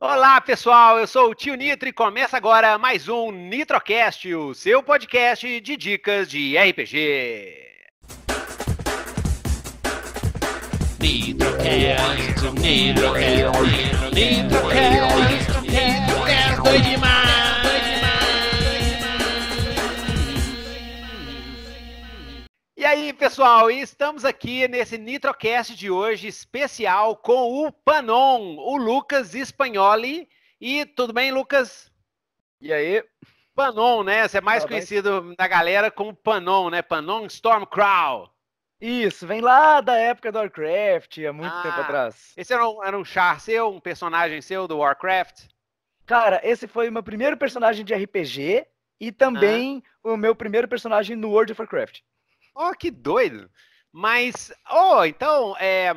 Olá pessoal, eu sou o Tio Nitro e começa agora mais um Nitrocast, o seu podcast de dicas de RPG. Nitrocast, Nitrocast, Nitrocast, Nitrocast, Nitrocast, Nitrocast, Nitrocast, aí, pessoal? estamos aqui nesse Nitrocast de hoje especial com o Panon, o Lucas Espagnoli. E tudo bem, Lucas? E aí? Panon, né? Você é mais tá conhecido bem? da galera como Panon, né? Panon Stormcrow. Isso, vem lá da época do Warcraft, há muito ah, tempo atrás. Esse era um, era um char seu, um personagem seu do Warcraft? Cara, esse foi o meu primeiro personagem de RPG e também ah. o meu primeiro personagem no World of Warcraft. Ó, oh, que doido! Mas, ó, oh, então, é,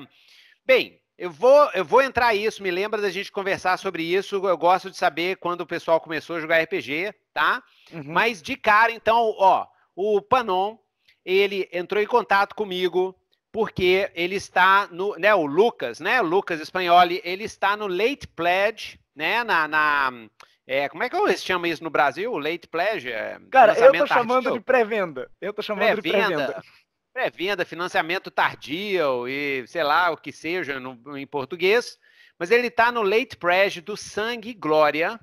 bem, eu vou, eu vou entrar isso, me lembra da gente conversar sobre isso. Eu gosto de saber quando o pessoal começou a jogar RPG, tá? Uhum. Mas de cara, então, ó, o Panon, ele entrou em contato comigo porque ele está no, né, o Lucas, né, o Lucas Espanholi, ele está no Late Pledge, né, na, na é, como é que eles chamam isso no Brasil? Late Pleasure? É, Cara, eu tô chamando tardio? de pré-venda. Eu tô chamando pré-venda. de pré-venda. Pré-venda, financiamento tardio e sei lá o que seja no, em português. Mas ele está no Late Pleasure do Sangue e Glória,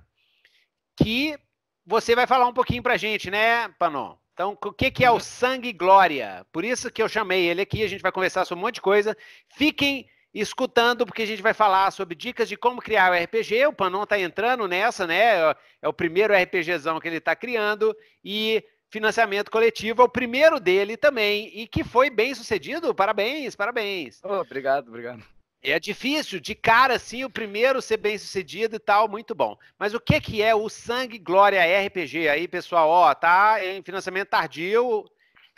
que você vai falar um pouquinho pra gente, né, Panon? Então, o que, que é o uhum. Sangue e Glória? Por isso que eu chamei ele aqui, a gente vai conversar sobre um monte de coisa. Fiquem escutando, porque a gente vai falar sobre dicas de como criar o RPG. O Panon está entrando nessa, né? É, é o primeiro RPGzão que ele está criando e financiamento coletivo é o primeiro dele também e que foi bem sucedido. Parabéns, parabéns. Oh, obrigado, obrigado. É difícil, de cara assim, o primeiro ser bem sucedido e tal, muito bom. Mas o que que é o Sangue Glória RPG aí, pessoal? Ó, tá em financiamento tardio,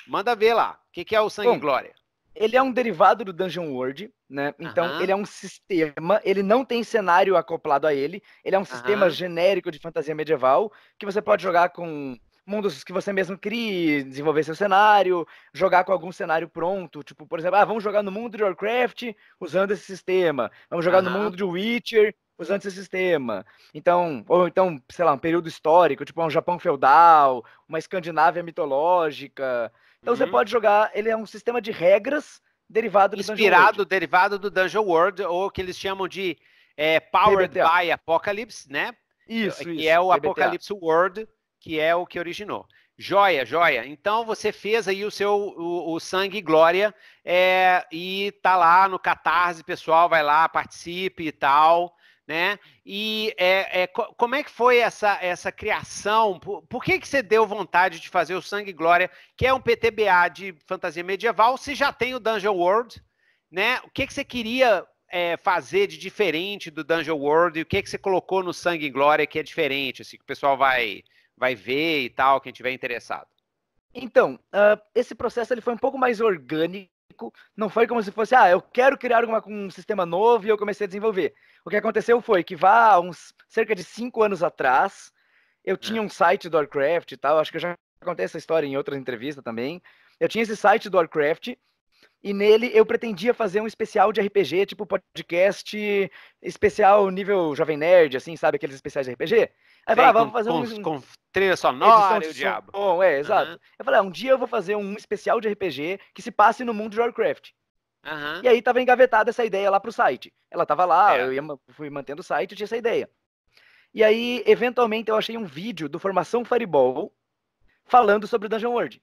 manda ver lá. O que que é o Sangue bom, Glória? Ele é um derivado do Dungeon World, né? Então, uhum. ele é um sistema, ele não tem cenário acoplado a ele, ele é um uhum. sistema genérico de fantasia medieval que você pode jogar com mundos que você mesmo crie, desenvolver seu cenário, jogar com algum cenário pronto, tipo, por exemplo, ah, vamos jogar no mundo de Warcraft usando esse sistema, vamos jogar uhum. no mundo de Witcher usando esse sistema. Então, ou então, sei lá, um período histórico, tipo um Japão feudal, uma Escandinávia mitológica. Então você uhum. pode jogar, ele é um sistema de regras derivado do Inspirado, World. derivado do Dungeon World, ou que eles chamam de é, Powered by Apocalypse, né? Isso, Que isso, é o Apocalypse World, que é o que originou. Joia, joia. Então você fez aí o seu o, o Sangue e Glória é, e tá lá no Catarse, pessoal, vai lá, participe e tal né? E é, é, como é que foi essa, essa criação? Por, por, que, que você deu vontade de fazer o Sangue e Glória, que é um PTBA de fantasia medieval, se já tem o Dungeon World, né? O que, que você queria é, fazer de diferente do Dungeon World e o que, que você colocou no Sangue e Glória que é diferente, assim, que o pessoal vai, vai ver e tal, quem tiver interessado? Então, uh, esse processo ele foi um pouco mais orgânico, não foi como se fosse, ah, eu quero criar alguma, um sistema novo e eu comecei a desenvolver. O que aconteceu foi que, vá uns cerca de cinco anos atrás, eu é. tinha um site do Warcraft e tal, acho que eu já contei essa história em outras entrevistas também. Eu tinha esse site do Warcraft e nele eu pretendia fazer um especial de RPG, tipo podcast especial nível Jovem Nerd, assim, sabe? Aqueles especiais de RPG. Aí eu falava, ah, vamos fazer com, um. Com trilha sonora e o diabo. Bom, é, exato. Uhum. Eu falei, ah, um dia eu vou fazer um especial de RPG que se passe no mundo de Warcraft. Uhum. E aí estava engavetada essa ideia lá para o site. Ela estava lá, é. eu ia, fui mantendo o site, eu tinha essa ideia. E aí, eventualmente, eu achei um vídeo do Formação Fireball falando sobre o Dungeon World.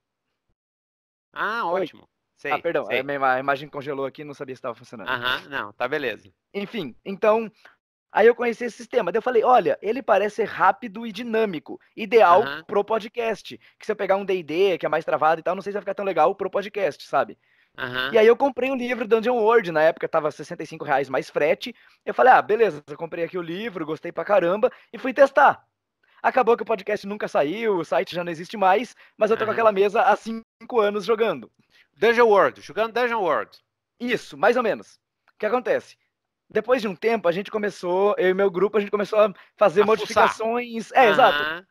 Ah, ótimo. Sei, ah, perdão, sei. a imagem congelou aqui, não sabia se estava funcionando. Aham, uhum, não, tá beleza. Enfim, então, aí eu conheci esse sistema. Daí eu falei, olha, ele parece rápido e dinâmico, ideal uhum. pro podcast. Que se eu pegar um D&D, que é mais travado e tal, não sei se vai ficar tão legal pro podcast, sabe? Uhum. E aí eu comprei o livro Dungeon World, na época tava 65 reais mais frete. Eu falei, ah, beleza, eu comprei aqui o livro, gostei pra caramba, e fui testar. Acabou que o podcast nunca saiu, o site já não existe mais, mas eu tô uhum. com aquela mesa há 5 anos jogando. Dungeon World, jogando Dungeon World. Isso, mais ou menos. O que acontece? Depois de um tempo, a gente começou, eu e meu grupo, a gente começou a fazer a modificações. Fuçar. É, uhum. exato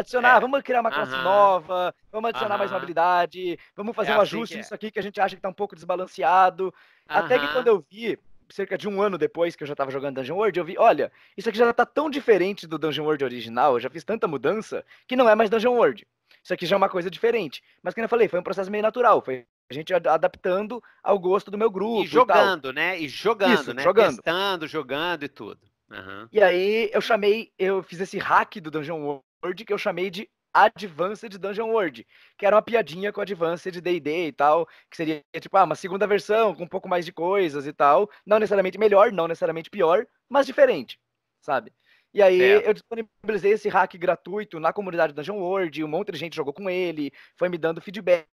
adicionar, é. vamos criar uma classe nova, vamos adicionar mais uma habilidade, vamos fazer é um assim ajuste é. nisso aqui que a gente acha que tá um pouco desbalanceado. Até que quando eu vi, cerca de um ano depois que eu já tava jogando Dungeon World, eu vi, olha, isso aqui já tá tão diferente do Dungeon World original, eu já fiz tanta mudança, que não é mais Dungeon World. Isso aqui já é uma coisa diferente. Mas como eu falei, foi um processo meio natural, foi a gente adaptando ao gosto do meu grupo. E jogando, e né? E jogando, isso, né? Jogando. Testando, jogando e tudo. Uhum. E aí eu chamei, eu fiz esse hack do Dungeon World que eu chamei de Advanced Dungeon World, que era uma piadinha com Advanced D&D e tal, que seria tipo ah, uma segunda versão com um pouco mais de coisas e tal, não necessariamente melhor, não necessariamente pior, mas diferente, sabe? E aí é. eu disponibilizei esse hack gratuito na comunidade Dungeon World, um monte de gente jogou com ele, foi me dando feedback,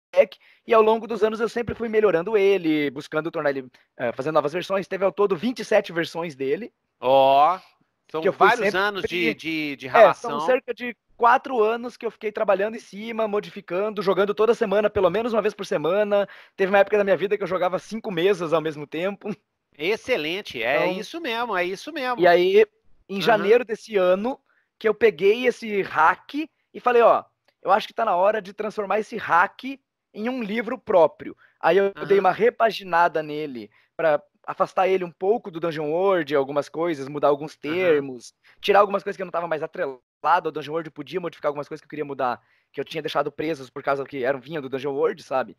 e ao longo dos anos eu sempre fui melhorando ele, buscando tornar ele, eh, fazendo novas versões, teve ao todo 27 versões dele. Ó, oh. São vários sempre... anos de, de, de relação. É, são cerca de quatro anos que eu fiquei trabalhando em cima, modificando, jogando toda semana, pelo menos uma vez por semana. Teve uma época da minha vida que eu jogava cinco mesas ao mesmo tempo. Excelente, é então... isso mesmo, é isso mesmo. E aí, em uhum. janeiro desse ano, que eu peguei esse hack e falei, ó, eu acho que tá na hora de transformar esse hack em um livro próprio. Aí eu uhum. dei uma repaginada nele para afastar ele um pouco do Dungeon World, algumas coisas, mudar alguns termos, uhum. tirar algumas coisas que eu não estava mais atrelado ao Dungeon World, podia modificar algumas coisas que eu queria mudar, que eu tinha deixado presas por causa que eram vinha do Dungeon World, sabe?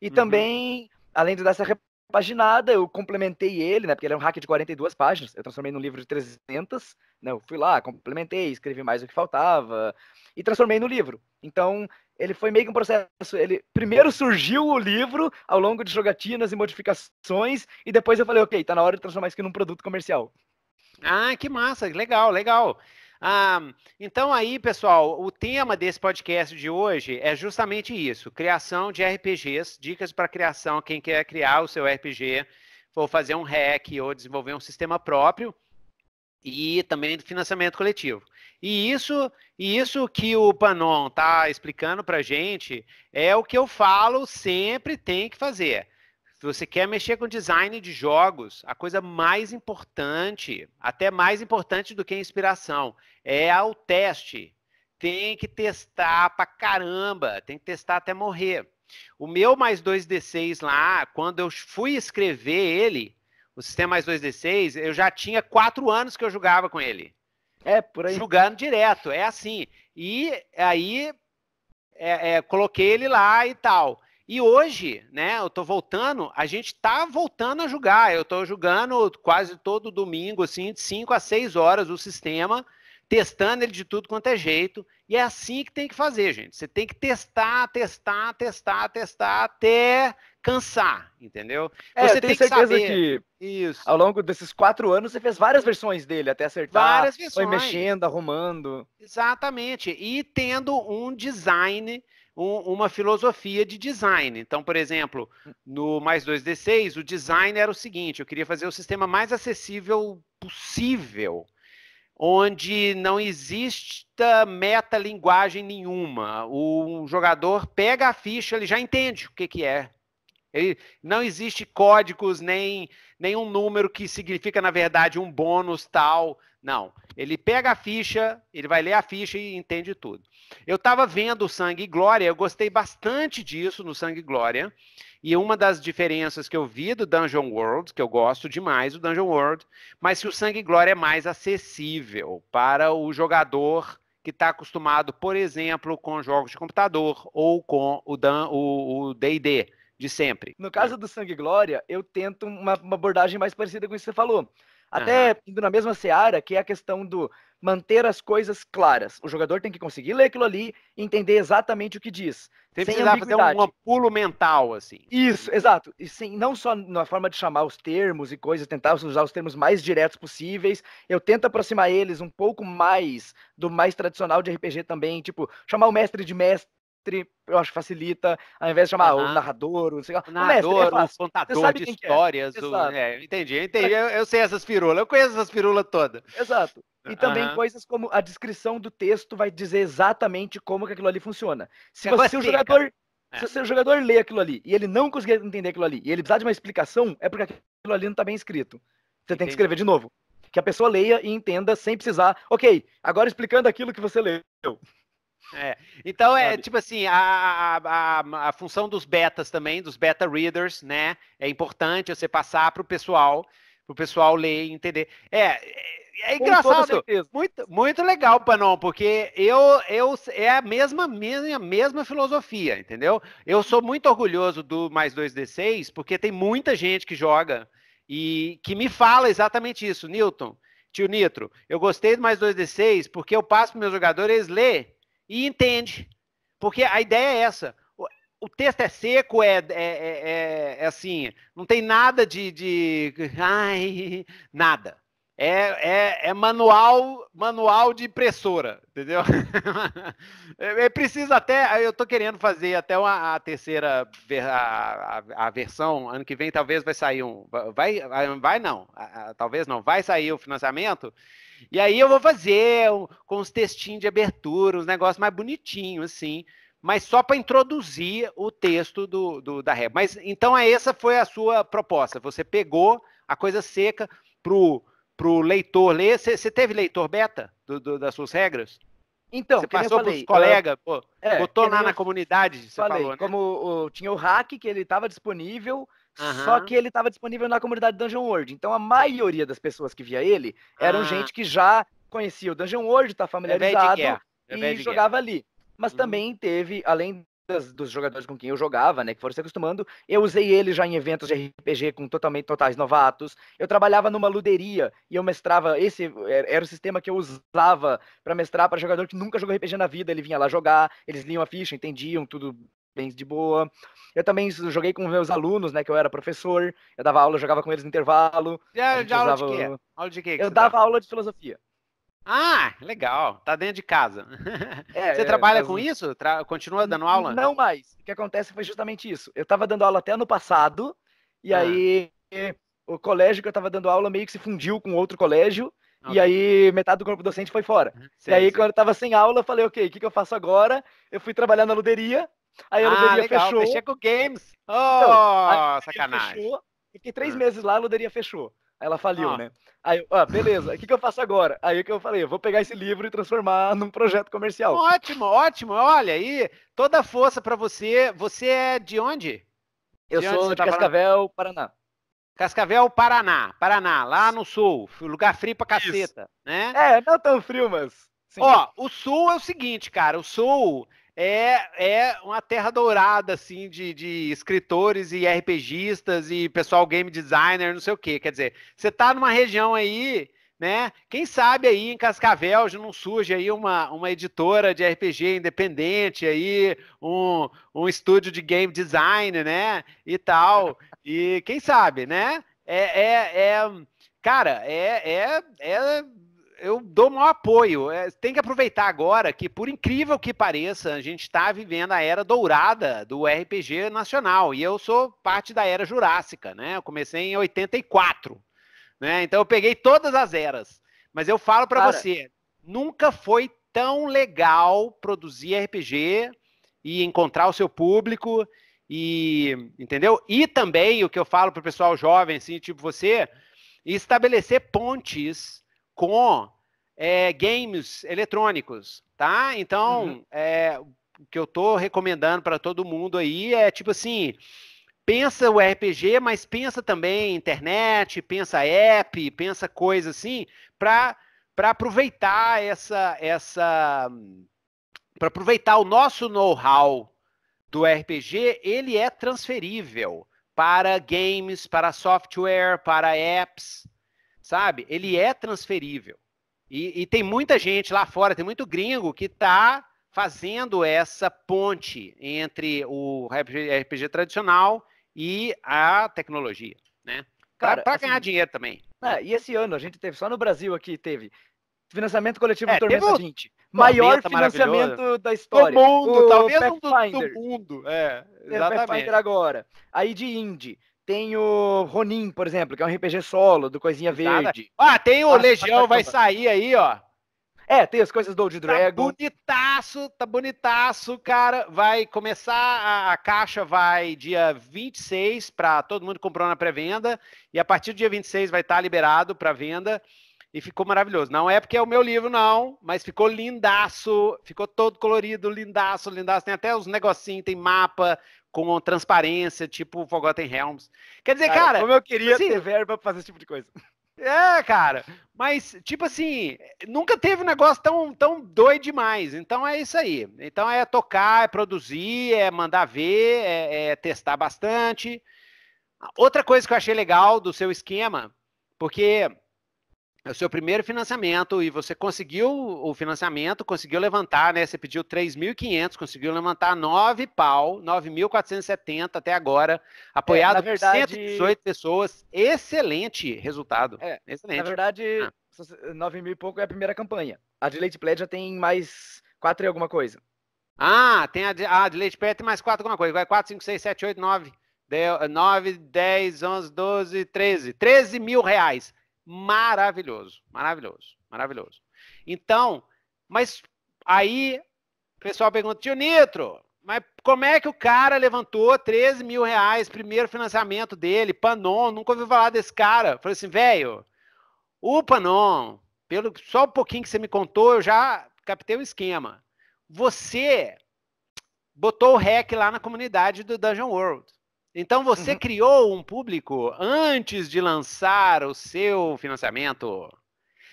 E uhum. também, além de dar essa repaginada, eu complementei ele, né? Porque ele é um hack de 42 páginas, eu transformei num livro de 300, né? Eu fui lá, complementei, escrevi mais o que faltava e transformei no livro. Então, ele foi meio que um processo. Ele primeiro surgiu o livro ao longo de jogatinas e modificações, e depois eu falei, ok, tá na hora de transformar isso aqui num produto comercial. Ah, que massa, legal, legal. Ah, então aí, pessoal, o tema desse podcast de hoje é justamente isso: criação de RPGs, dicas para criação, quem quer criar o seu RPG, ou fazer um hack, ou desenvolver um sistema próprio, e também do financiamento coletivo. E isso, e isso que o Panon está explicando para gente é o que eu falo sempre tem que fazer. Se você quer mexer com design de jogos, a coisa mais importante, até mais importante do que a inspiração, é o teste. Tem que testar pra caramba, tem que testar até morrer. O meu mais 2D6 lá, quando eu fui escrever ele, o sistema mais 2D6, eu já tinha quatro anos que eu jogava com ele. É, por aí. Julgando direto, é assim. E aí é, é, coloquei ele lá e tal. E hoje, né, eu tô voltando, a gente tá voltando a julgar. Eu tô julgando quase todo domingo, assim, de 5 a 6 horas o sistema testando ele de tudo quanto é jeito. E é assim que tem que fazer, gente. Você tem que testar, testar, testar, testar até cansar, entendeu? É, você tem que saber. Que Isso. ao longo desses quatro anos você fez várias versões dele até acertar. Várias versões. Foi mexendo, arrumando. Exatamente. E tendo um design, um, uma filosofia de design. Então, por exemplo, no mais 2D6, o design era o seguinte: eu queria fazer o sistema mais acessível possível onde não exista metalinguagem nenhuma. O jogador pega a ficha, ele já entende o que, que é. Ele, não existe códigos, nem nenhum número que significa, na verdade, um bônus tal. Não. Ele pega a ficha, ele vai ler a ficha e entende tudo. Eu estava vendo o Sangue e Glória, eu gostei bastante disso no Sangue e Glória. E uma das diferenças que eu vi do Dungeon World, que eu gosto demais do Dungeon World, mas que o Sangue e Glória é mais acessível para o jogador que está acostumado, por exemplo, com jogos de computador ou com o D&D de sempre. No caso do Sangue e Glória, eu tento uma, uma abordagem mais parecida com isso que você falou. Até uhum. indo na mesma seara, que é a questão do manter as coisas claras. O jogador tem que conseguir ler aquilo ali e entender exatamente o que diz. Tem que fazer um, um pulo mental, assim. Isso, exato. E sim, não só na forma de chamar os termos e coisas, tentar usar os termos mais diretos possíveis. Eu tento aproximar eles um pouco mais do mais tradicional de RPG também, tipo, chamar o mestre de mestre eu acho que facilita, ao invés de chamar uhum. o é narrador, o, sei é. lá, o narrador, o, mestre, o contador de histórias. É. O... É, entendi, entendi. Eu, eu, sei essas firulas, eu conheço essas firulas todas. Exato. E também uhum. coisas como a descrição do texto vai dizer exatamente como que aquilo ali funciona. Se, é você, o jogador se o seu jogador lê aquilo ali e ele não conseguir entender aquilo ali e ele precisar de uma explicação, é porque aquilo ali não está bem escrito. Você Entendi. tem que escrever de novo. Que a pessoa leia e entenda sem precisar. Ok, agora explicando aquilo que você leu. É. Então é Sabe? tipo assim, a, a, a, função dos betas também, dos beta readers, né? É importante você passar para o pessoal, para o pessoal ler e entender. É, é, é engraçado. Muito, muito legal, Panon, porque eu, eu é a mesma minha mesma filosofia, entendeu? Eu sou muito orgulhoso do mais 2D6, porque tem muita gente que joga e que me fala exatamente isso, Newton. Tio Nitro, eu gostei do mais 2D6 porque eu passo para meus jogadores ler lerem e entende. Porque a ideia é essa. O, texto é seco, é é, é, é, é, assim, não tem nada de. de ai, nada. É, é, é, manual manual de impressora, entendeu? É, é, preciso até, eu estou querendo fazer até uma, a terceira a, a, a, versão ano que vem talvez vai sair um, vai vai não, a, talvez não, vai sair o financiamento e aí eu vou fazer com os textinhos de abertura, uns negócios mais bonitinhos, assim, mas só para introduzir o texto do, do da regra. Mas então é, essa foi a sua proposta. Você pegou a coisa seca pro pro leitor ler. Você teve leitor beta do, do, das suas regras? Então, você passou para os colegas, é, botou lá na comunidade, você falei, falou, né? Como o, tinha o hack que ele estava disponível, só que ele estava disponível na comunidade Dungeon World. Então a maioria das pessoas que via ele eram ah. gente que já conhecia o Dungeon World, tá é familiarizado é e é jogava ali. Mas uhum. também teve, além das, dos jogadores com quem eu jogava, né, que foram se acostumando, eu usei ele já em eventos de RPG com totalmente totais novatos. Eu trabalhava numa luderia e eu mestrava, esse er, era o sistema que eu usava para mestrar para jogador que nunca jogou RPG na vida, ele vinha lá jogar, eles liam a ficha, entendiam tudo bem de boa. Eu também joguei com meus alunos, né? Que eu era professor, eu dava aula, eu jogava com eles no intervalo. aula, usava... de quê? aula de quê? eu dava dá? aula de filosofia. Ah, legal. Tá dentro de casa. É, Você trabalha é, com isso? Tra... Continua dando aula? Não mais. O que acontece foi justamente isso. Eu estava dando aula até ano passado, e ah. aí o colégio que eu estava dando aula meio que se fundiu com outro colégio, e aí metade do corpo docente foi fora. Uhum. e aí, quando eu estava sem aula, eu falei, ok, o que, que eu faço agora? Eu fui trabalhar na luderia, a Eloderia ah, legal, fechou. Fechei com games. Oh, então, sacanagem. Fechou, fiquei três ah. meses lá, a Eloderia fechou. Aí ela faliu, ah. né? Aí, ó, beleza, o que, que eu faço agora? Aí que eu falei, eu vou pegar esse livro e transformar num projeto comercial. Ótimo, ótimo. Olha aí, toda força para você. Você é de onde? Eu de sou onde de tá Cascavel, falando? Paraná. Cascavel, Paraná. Paraná, lá no sul. Lugar frio pra caceta, Isso. né? É, não tão frio, mas. Sim. Ó, o sul é o seguinte, cara. O sul é, é uma terra dourada, assim, de, de escritores e RPGistas e pessoal game designer, não sei o quê. Quer dizer, você tá numa região aí, né? Quem sabe aí em Cascavel já não surge aí uma, uma editora de RPG independente aí, um, um estúdio de game design, né? E tal. E quem sabe, né? é, é, é cara, é, é, é eu dou maior apoio. É, tem que aproveitar agora que, por incrível que pareça, a gente está vivendo a era dourada do RPG nacional. E eu sou parte da era jurássica, né? Eu comecei em 84, né? Então eu peguei todas as eras. Mas eu falo para você, nunca foi tão legal produzir RPG e encontrar o seu público e entendeu? E também o que eu falo para o pessoal jovem, assim, tipo você, estabelecer pontes com é, games eletrônicos, tá? Então, uhum. é, o que eu tô recomendando para todo mundo aí é tipo assim, pensa o RPG, mas pensa também internet, pensa app, pensa coisa assim, para para aproveitar essa essa para aproveitar o nosso know-how do RPG, ele é transferível para games, para software, para apps, sabe? Ele é transferível. E, e, tem muita gente lá fora, tem muito gringo que está fazendo essa ponte entre o RPG, tradicional e a tecnologia, né? Para assim, ganhar dinheiro também. Ah, e esse ano a gente teve, só no Brasil aqui teve financiamento coletivo é, do Tormenta 20. Maior financiamento da história. Do mundo, o talvez Pathfinder. do, do mundo. É, é exatamente. Pathfinder agora. Aí de indie. Tem o Ronin, por exemplo, que é um RPG solo, do Coisinha Verde. Ah, tem o Nossa, Legião, tá vai sair aí, ó. É, tem as coisas do Old tá Dragon. Tá bonitaço, tá bonitaço, cara. Vai começar, a, a caixa vai dia 26 para todo mundo que comprou na pré-venda. E a partir do dia 26 vai estar tá liberado para venda. E ficou maravilhoso. Não é porque é o meu livro, não, mas ficou lindaço. Ficou todo colorido, lindaço, lindaço. Tem até os negocinhos, tem mapa, com transparência, tipo Forgotten Realms. Quer dizer, cara. cara como eu queria tipo assim, ter verba pra fazer esse tipo de coisa. É, cara. Mas, tipo assim, nunca teve um negócio tão, tão doido demais. Então é isso aí. Então é tocar, é produzir, é mandar ver, é, é testar bastante. Outra coisa que eu achei legal do seu esquema, porque é o seu primeiro financiamento e você conseguiu o financiamento, conseguiu levantar, né? Você pediu 3.500, conseguiu levantar 9 pau, 9.470 até agora, é, apoiado é, por 118 pessoas. Excelente resultado. É, excelente. Na verdade, ah. 9 mil e pouco é a primeira campanha. A de Leite Pledge já tem mais 4 e alguma coisa. Ah, tem a de, a ah, de Late Pledge tem mais 4 alguma coisa. Vai 4, 5, 6, 7, 8, 9. Deu 9, 10, 11, 12, 13. 13 mil reais maravilhoso, maravilhoso, maravilhoso. Então, mas aí o pessoal pergunta, tio Nitro, mas como é que o cara levantou 13 mil reais, primeiro financiamento dele, Panon, nunca ouviu falar desse cara. Eu falei assim, velho, o Panon, pelo só um pouquinho que você me contou, eu já captei o um esquema. Você botou o hack lá na comunidade do Dungeon World. Então você uhum. criou um público antes de lançar o seu financiamento.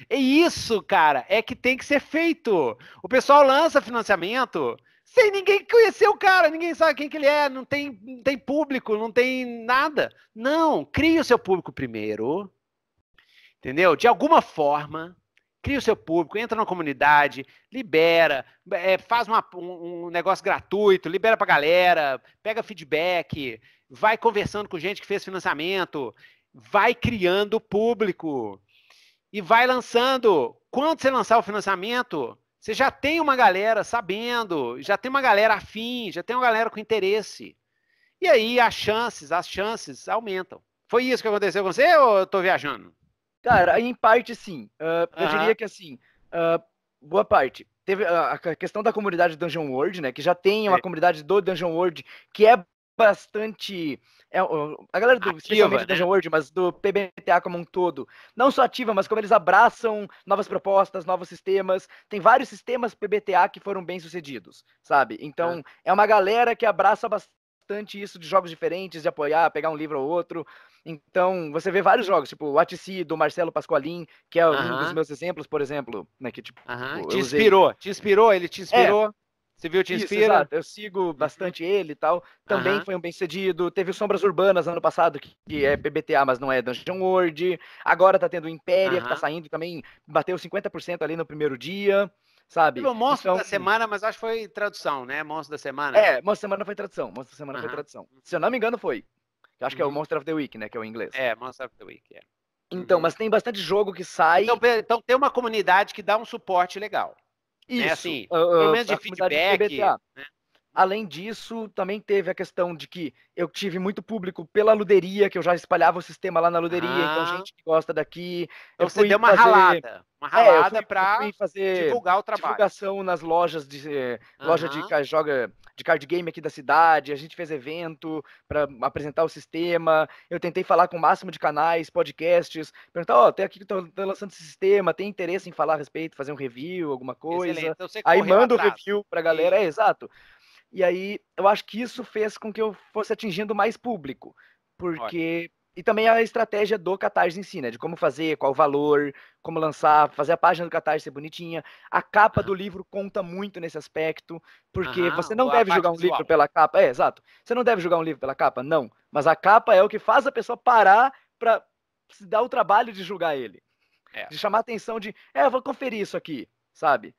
É isso, cara, é que tem que ser feito. O pessoal lança financiamento sem ninguém conhecer o cara, ninguém sabe quem que ele é, não tem, não tem público, não tem nada. Não, crie o seu público primeiro, entendeu? De alguma forma, cria o seu público, entra na comunidade, libera, é, faz uma, um, um, negócio gratuito, libera para galera, pega feedback, vai conversando com gente que fez financiamento, vai criando público e vai lançando. Quando você lançar o financiamento, você já tem uma galera sabendo, já tem uma galera afim, já tem uma galera com interesse. E aí as chances, as chances aumentam. Foi isso que aconteceu com você ou eu estou viajando? Cara, em parte sim. Uh, eu diria que assim, uh, boa parte. Teve a questão da comunidade Dungeon World, né? Que já tem uma é. comunidade do Dungeon World que é bastante. É, a galera do, ativa, especialmente né? do Dungeon World, mas do PBTA como um todo. Não só ativa, mas como eles abraçam novas propostas, novos sistemas. Tem vários sistemas PBTA que foram bem sucedidos, sabe? Então, é, é uma galera que abraça bastante bastante isso de jogos diferentes, de apoiar, pegar um livro ou outro. Então, você vê vários jogos, tipo o Atici, do Marcelo Pascoalim que é uh -huh. um dos meus exemplos, por exemplo, né, que tipo, uh -huh. te inspirou, te inspirou, ele te é. inspirou. É. Você viu, te inspira? Isso, exato. Eu sigo uhum. bastante ele e tal. Também foi um bem-sucedido. Teve o Sombras Urbanas ano passado, que é PBTA, mas não é Dungeon World. Agora tá tendo o Impéria, que tá saindo também. Bateu 50% ali no primeiro dia sabe? o Monstro então, da Semana, mas acho que foi tradução, né? Monstro da Semana. É, Monstro da Semana foi tradução. Monstro da Semana uh -huh. foi tradução. Se eu não me engano, foi. Eu acho uh -huh. que é o uhum. Monster of the Week, né? Que é o inglês. É, Monster of the Week, é. Então, uh uhum. -huh. mas tem bastante jogo que sai. Então, então, tem uma comunidade que dá um suporte legal. Né? Isso. Né? Assim, ah, ah, pelo menos de feedback. Né? Além disso, também teve a questão de que eu tive muito público pela luderia, que eu já espalhava o sistema lá na luderia, então ah. então gente que gosta daqui. Então eu você deu uma fazer... ralada. Uma é, ralada é, para divulgar o trabalho. Divulgação nas lojas de uhum. loja de joga de card game aqui da cidade, a gente fez evento para apresentar o sistema. Eu tentei falar com o máximo de canais, podcasts, perguntar, ó, oh, tem aqui que estão tá, tá lançando esse sistema, tem interesse em falar a respeito, fazer um review, alguma coisa. Excelente. Então, você Aí manda o review review pra galera, é exato. E aí eu acho que isso fez com que eu fosse atingindo mais público, porque Olha. e também a estratégia do Catarse em si, né, de como fazer, qual o valor, como lançar, fazer a página do Catarse ser bonitinha. A capa uhum. do livro conta muito nesse aspecto, porque uhum. você não Boa deve julgar um visual. livro pela capa. É, exato. Você não deve julgar um livro pela capa, não, mas a capa é o que faz a pessoa parar para se dar o trabalho de julgar ele. É. De chamar a atenção de, é, eu vou conferir isso aqui, sabe?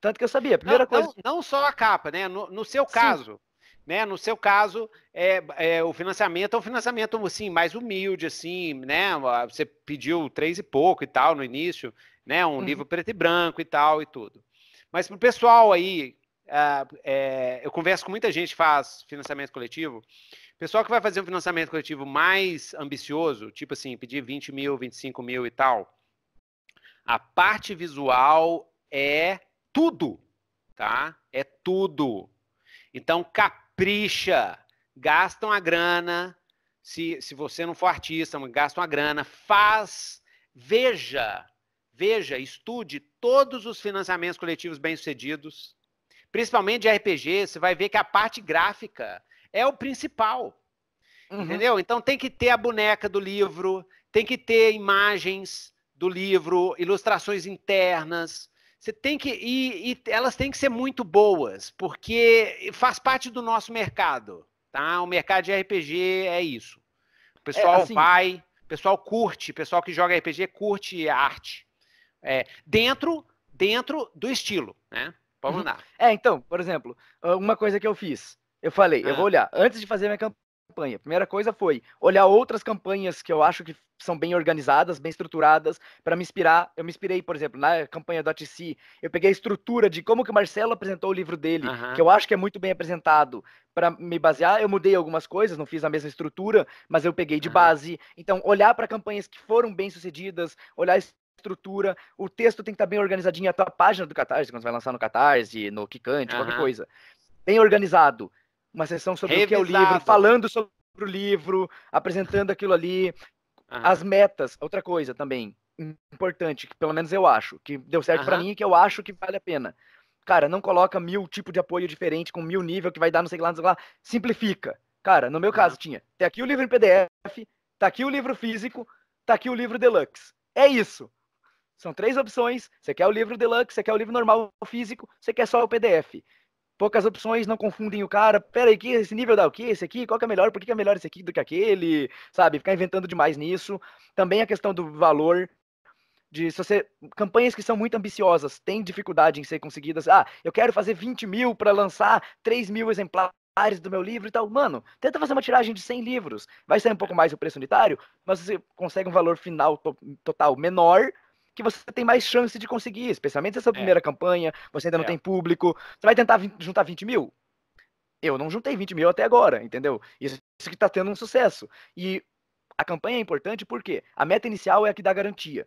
Tanto que eu sabia. A primeira não, coisa. Não, não, só a capa, né? No, no seu caso. Sim. Né? No seu caso, é, é, o financiamento é um financiamento assim, mais humilde, assim, né? Ah, você pediu três e pouco e tal no início, né? Um uhum. livro preto e branco e tal e tudo. Mas para o pessoal aí, uh, é, eu converso com muita gente que faz financiamento coletivo. Pessoal que vai fazer um financiamento coletivo mais ambicioso, tipo assim, pedir 20 mil, 25 mil e tal, a parte visual é tudo, tá? É tudo. Então capricha, gasta uma grana, se, se você não for artista, gasta uma grana, faz, veja, veja, estude todos os financiamentos coletivos bem-sucedidos, principalmente de RPG, você vai ver que a parte gráfica é o principal. Uhum. Entendeu? Então tem que ter a boneca do livro, tem que ter imagens do livro, ilustrações internas, você tem que e, e elas têm que ser muito boas, porque faz parte do nosso mercado, tá? O mercado de RPG é isso. O pessoal é, assim, vai, o pessoal curte, o pessoal que joga RPG curte arte. É, dentro dentro do estilo, né? Vamos uhum. lá. É, então, por exemplo, uma coisa que eu fiz, eu falei, ah. eu vou olhar, antes de fazer minha campanha campanha. A primeira coisa foi olhar outras campanhas que eu acho que são bem organizadas, bem estruturadas, para me inspirar. Eu me inspirei, por exemplo, na campanha do ATC, eu peguei a estrutura de como que o Marcelo apresentou o livro dele, uhum. que eu acho que é muito bem apresentado, para me basear. Eu mudei algumas coisas, não fiz a mesma estrutura, mas eu peguei de uhum. base. Então, olhar para campanhas que foram bem sucedidas, olhar estrutura, o texto tem que estar tá bem organizadinho, a tua página do Catarse, quando você vai lançar no Catarse, no Kikante, uhum. qualquer coisa. Bem organizado uma sessão sobre o que é o livro, falando sobre o livro, apresentando aquilo ali. Ah. As metas, outra coisa também importante, que pelo menos eu acho, que deu certo para mim e que eu acho que vale a pena. Cara, não coloca mil tipo de apoio diferente, com mil nível que vai dar não sei lá, não sei lá. Simplifica. Cara, no meu caso tinha, tem tá aqui o livro em PDF, tá aqui o livro físico, tá aqui o livro deluxe. É isso. São três opções. Você quer o livro deluxe, você quer o livro normal físico, você quer só o PDF poucas opções não confundem o cara. Pera aí, que esse nível dá o que? Esse aqui? Qual que é melhor? Por que, que é melhor esse aqui do que aquele? Sabe? Ficar inventando demais nisso. Também a questão do valor de se você campanhas que são muito ambiciosas têm dificuldade em ser conseguidas. Ah, eu quero fazer 20 mil para lançar 3 mil exemplares do meu livro e tal. Mano, tenta fazer uma tiragem de 100 livros. Vai sair um pouco mais o preço unitário, mas você consegue um valor final to total menor que você tem mais chance de conseguir, especialmente essa é. primeira campanha, você ainda não é. tem público. Você vai tentar juntar 20 mil? Eu não juntei 20 mil até agora, entendeu? Isso, isso que está tendo um sucesso. E a campanha é importante porque a meta inicial é a que dá garantia.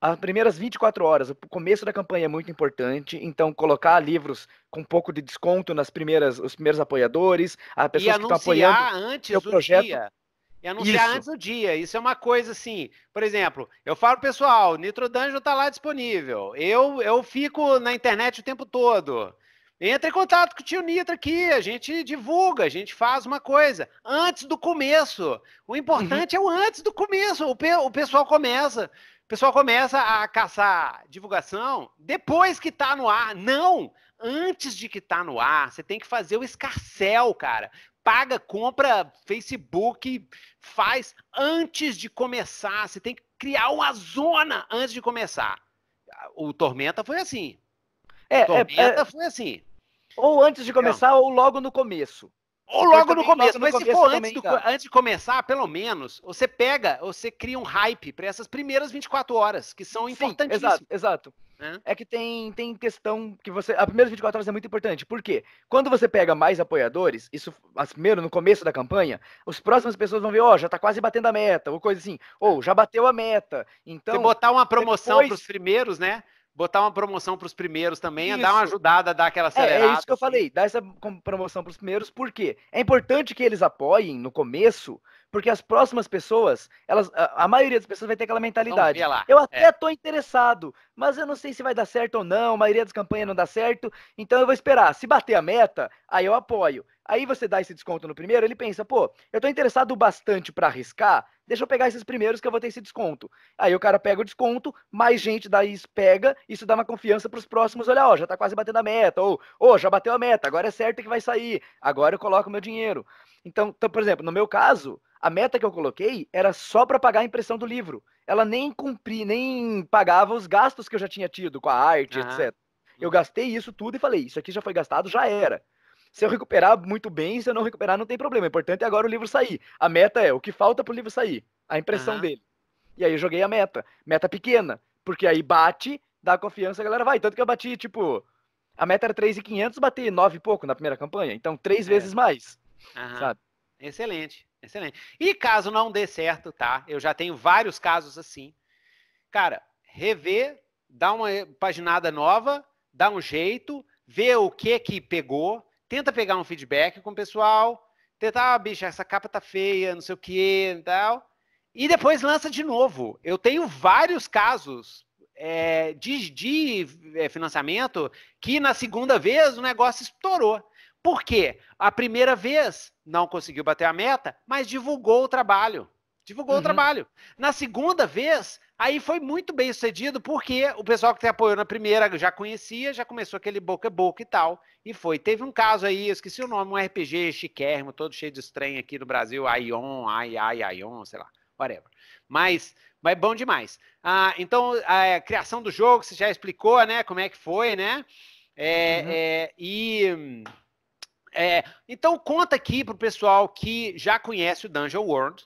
As primeiras 24 horas, o começo da campanha é muito importante, então colocar livros com um pouco de desconto nas primeiras, os primeiros apoiadores, a pessoas e que estão apoiando antes o projeto. Dia. E anunciar Isso. antes do dia. Isso é uma coisa assim. Por exemplo, eu falo, pessoal, Nitro Dungeon tá lá disponível. Eu, eu fico na internet o tempo todo. Entra em contato com o tio Nitro aqui, a gente divulga, a gente faz uma coisa antes do começo. O importante uhum. é o antes do começo. O, pe o pessoal começa. O pessoal começa a caçar divulgação depois que tá no ar. Não! Antes de que tá no ar, você tem que fazer o escarcel, cara paga, compra Facebook, faz antes de começar. Você tem que criar uma zona antes de começar. O Tormenta foi assim. É, o é, Tormenta é, foi assim. Ou antes de começar, então, ou logo no começo. Ou logo no começo. Logo mas se for antes, do, antes, de começar, pelo menos, você pega, você cria um hype para essas primeiras 24 horas, que são Sim, importantíssimas. Exato, exato. É. é que tem, tem questão que você. A primeira 24 horas é muito importante. Por quê? Quando você pega mais apoiadores, isso primeiro no começo da campanha, os próximas pessoas vão ver, ó, oh, já tá quase batendo a meta, ou coisa assim, é. ou já bateu a meta. Então. botar uma promoção depois... pros primeiros, né? botar uma promoção para os primeiros também, isso. É dar uma ajudada, dar aquela acelerada. É, é isso que eu assim. falei, dar essa promoção para os primeiros, porque é importante que eles apoiem no começo, porque as próximas pessoas, elas, a, maioria das pessoas vai ter aquela mentalidade. Eu é. até é. tô interessado, mas eu não sei se vai dar certo ou não, a maioria das campanhas não dá certo, então eu vou esperar. Se bater a meta, aí eu apoio. Aí você dá esse desconto no primeiro, ele pensa, pô, eu tô interessado bastante para arriscar, deixa eu pegar esses primeiros que eu vou ter esse desconto. Aí o cara pega o desconto, mais gente daí pega, isso dá uma confiança para os próximos, olha, ó, já tá quase batendo a meta, ou, ô, já bateu a meta, agora é certo que vai sair, agora eu coloco meu dinheiro. Então, então por exemplo, no meu caso, a meta que eu coloquei era só para pagar a impressão do livro. Ela nem cumpri, nem pagava os gastos que eu já tinha tido com a arte, ah. etc. Eu uhum. gastei isso tudo e falei, isso aqui já foi gastado, já era. Se eu recuperar muito bem, se eu não recuperar, não tem problema. O importante é agora o livro sair. A meta é o que falta pro livro sair, a impressão dele. E aí eu joguei a meta, meta pequena, porque aí bate, dá confiança, a galera vai. Tanto que eu bati, tipo, a meta era 3.500, bati 9 e pouco na primeira campanha, então três é. vezes mais. Sabe? Excelente. Excelente. E caso não dê certo, tá? Eu já tenho vários casos assim. Cara, rever, dá uma paginada nova, dá um jeito, vê o que que pegou, tenta pegar um feedback com o pessoal, tentar, ah, bicho, essa capa tá feia, não sei o que e tal. E depois lança de novo. Eu tenho vários casos é, de, de é, financiamento que na segunda vez o negócio estourou. Por quê? A primeira vez não conseguiu bater a meta, mas divulgou o trabalho. Divulgou uhum. o trabalho. Na segunda vez, aí foi muito bem sucedido, porque o pessoal que te apoiou na primeira já conhecia, já começou aquele boca a boca e tal. E foi. Teve um caso aí, eu esqueci o nome, um RPG chiquérrimo, todo cheio de estranho aqui no Brasil, Ion, Ai, Ai, sei lá, whatever. Mas mas bom demais. Ah, então, é, a criação do jogo, você já explicou, né? Como é que foi, né? É, uhum. é, e é, então conta aqui pro pessoal que já conhece o Dungeon World,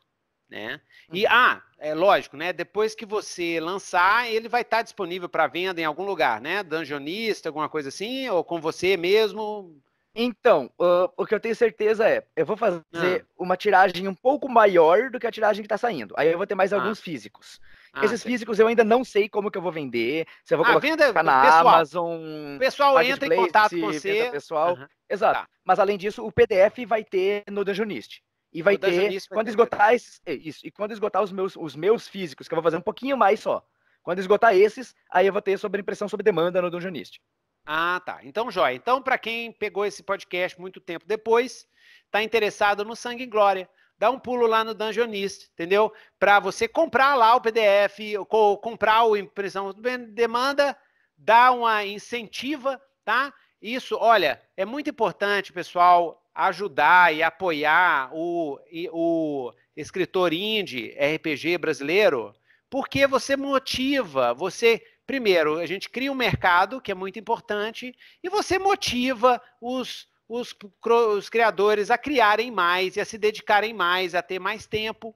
né? E uhum. ah, é lógico, né? Depois que você lançar, ele vai estar tá disponível para venda em algum lugar, né? Dungeonista, alguma coisa assim, ou com você mesmo, então, uh, o que eu tenho certeza é, eu vou fazer ah. uma tiragem um pouco maior do que a tiragem que tá saindo. Aí eu vou ter mais ah. alguns físicos. Ah, Esses sim. físicos eu ainda não sei como que eu vou vender, se eu vou ah, colocar venda, na pessoal, Amazon. pessoal entra em contato com você. Pessoal. Uhum. Exato. Tá. Mas além disso, o PDF vai ter no Dungeonist. E vai ter, quando esgotar esses, é isso, e quando esgotar os meus, os meus físicos, que eu vou fazer um pouquinho mais só. Quando esgotar esses, aí eu vou ter sobre impressão sobre demanda no Dungeonist. Ah, tá. Então, jóia. Então, para quem pegou esse podcast muito tempo depois, tá interessado no Sangue e Glória, dá um pulo lá no Dungeonist, entendeu? Para você comprar lá o PDF, ou comprar o impressão demanda, dá uma incentiva, tá? Isso, olha, é muito importante, pessoal, ajudar e apoiar o, o escritor indie RPG brasileiro, porque você motiva, você primeiro, a gente cria um mercado, que é muito importante, e você motiva os, os, os criadores a criarem mais e a se dedicarem mais, a ter mais tempo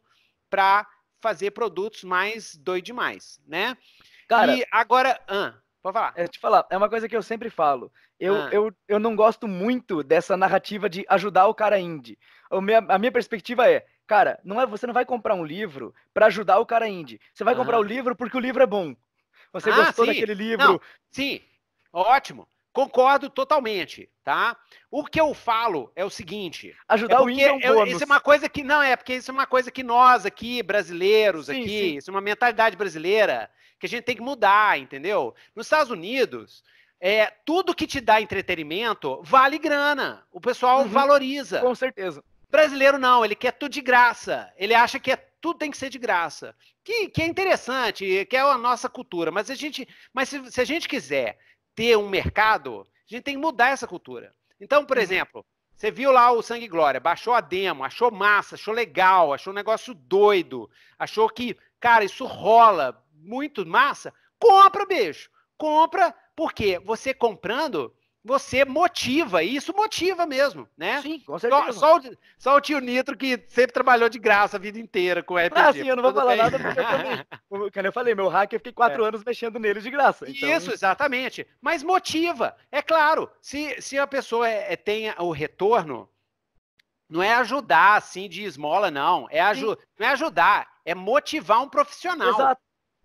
para fazer produtos mais doido demais, né? Cara, e agora, ah, pode falar. É, te falar, é uma coisa que eu sempre falo. Eu, ah. eu, eu não gosto muito dessa narrativa de ajudar o cara indie. O minha, a minha perspectiva é, cara, não é você não vai comprar um livro para ajudar o cara indie. Você vai ah. comprar o livro porque o livro é bom. Você ah, gostou sim. daquele livro? Não, sim, ótimo. Concordo totalmente, tá? O que eu falo é o seguinte: ajudar é o índio é Isso é uma coisa que não é, porque isso é uma coisa que nós aqui brasileiros sim, aqui, sim. isso é uma mentalidade brasileira que a gente tem que mudar, entendeu? Nos Estados Unidos, é, tudo que te dá entretenimento vale grana. O pessoal uhum, valoriza. Com certeza. Brasileiro não, ele quer tudo de graça. Ele acha que é tudo tem que ser de graça. Que, que é interessante, que é a nossa cultura. Mas, a gente, mas se, se a gente quiser ter um mercado, a gente tem que mudar essa cultura. Então, por uhum. exemplo, você viu lá o Sangue Glória, baixou a demo, achou massa, achou legal, achou um negócio doido, achou que, cara, isso rola muito massa. Compra, bicho. Compra, porque você comprando, você motiva, e isso motiva mesmo, né? Sim, com certeza. Só, só, o, só, o, tio Nitro que sempre trabalhou de graça a vida inteira com o RPG. Ah, sim, eu não vou falar bem. nada porque eu também. Como eu falei, meu hack, eu fiquei quatro é. anos mexendo nele de graça. Então... Isso, exatamente. Mas motiva. É claro, se, se a pessoa é, é tem o retorno, não é ajudar assim de esmola, não. É aju... Não é ajudar, é motivar um profissional. Exato.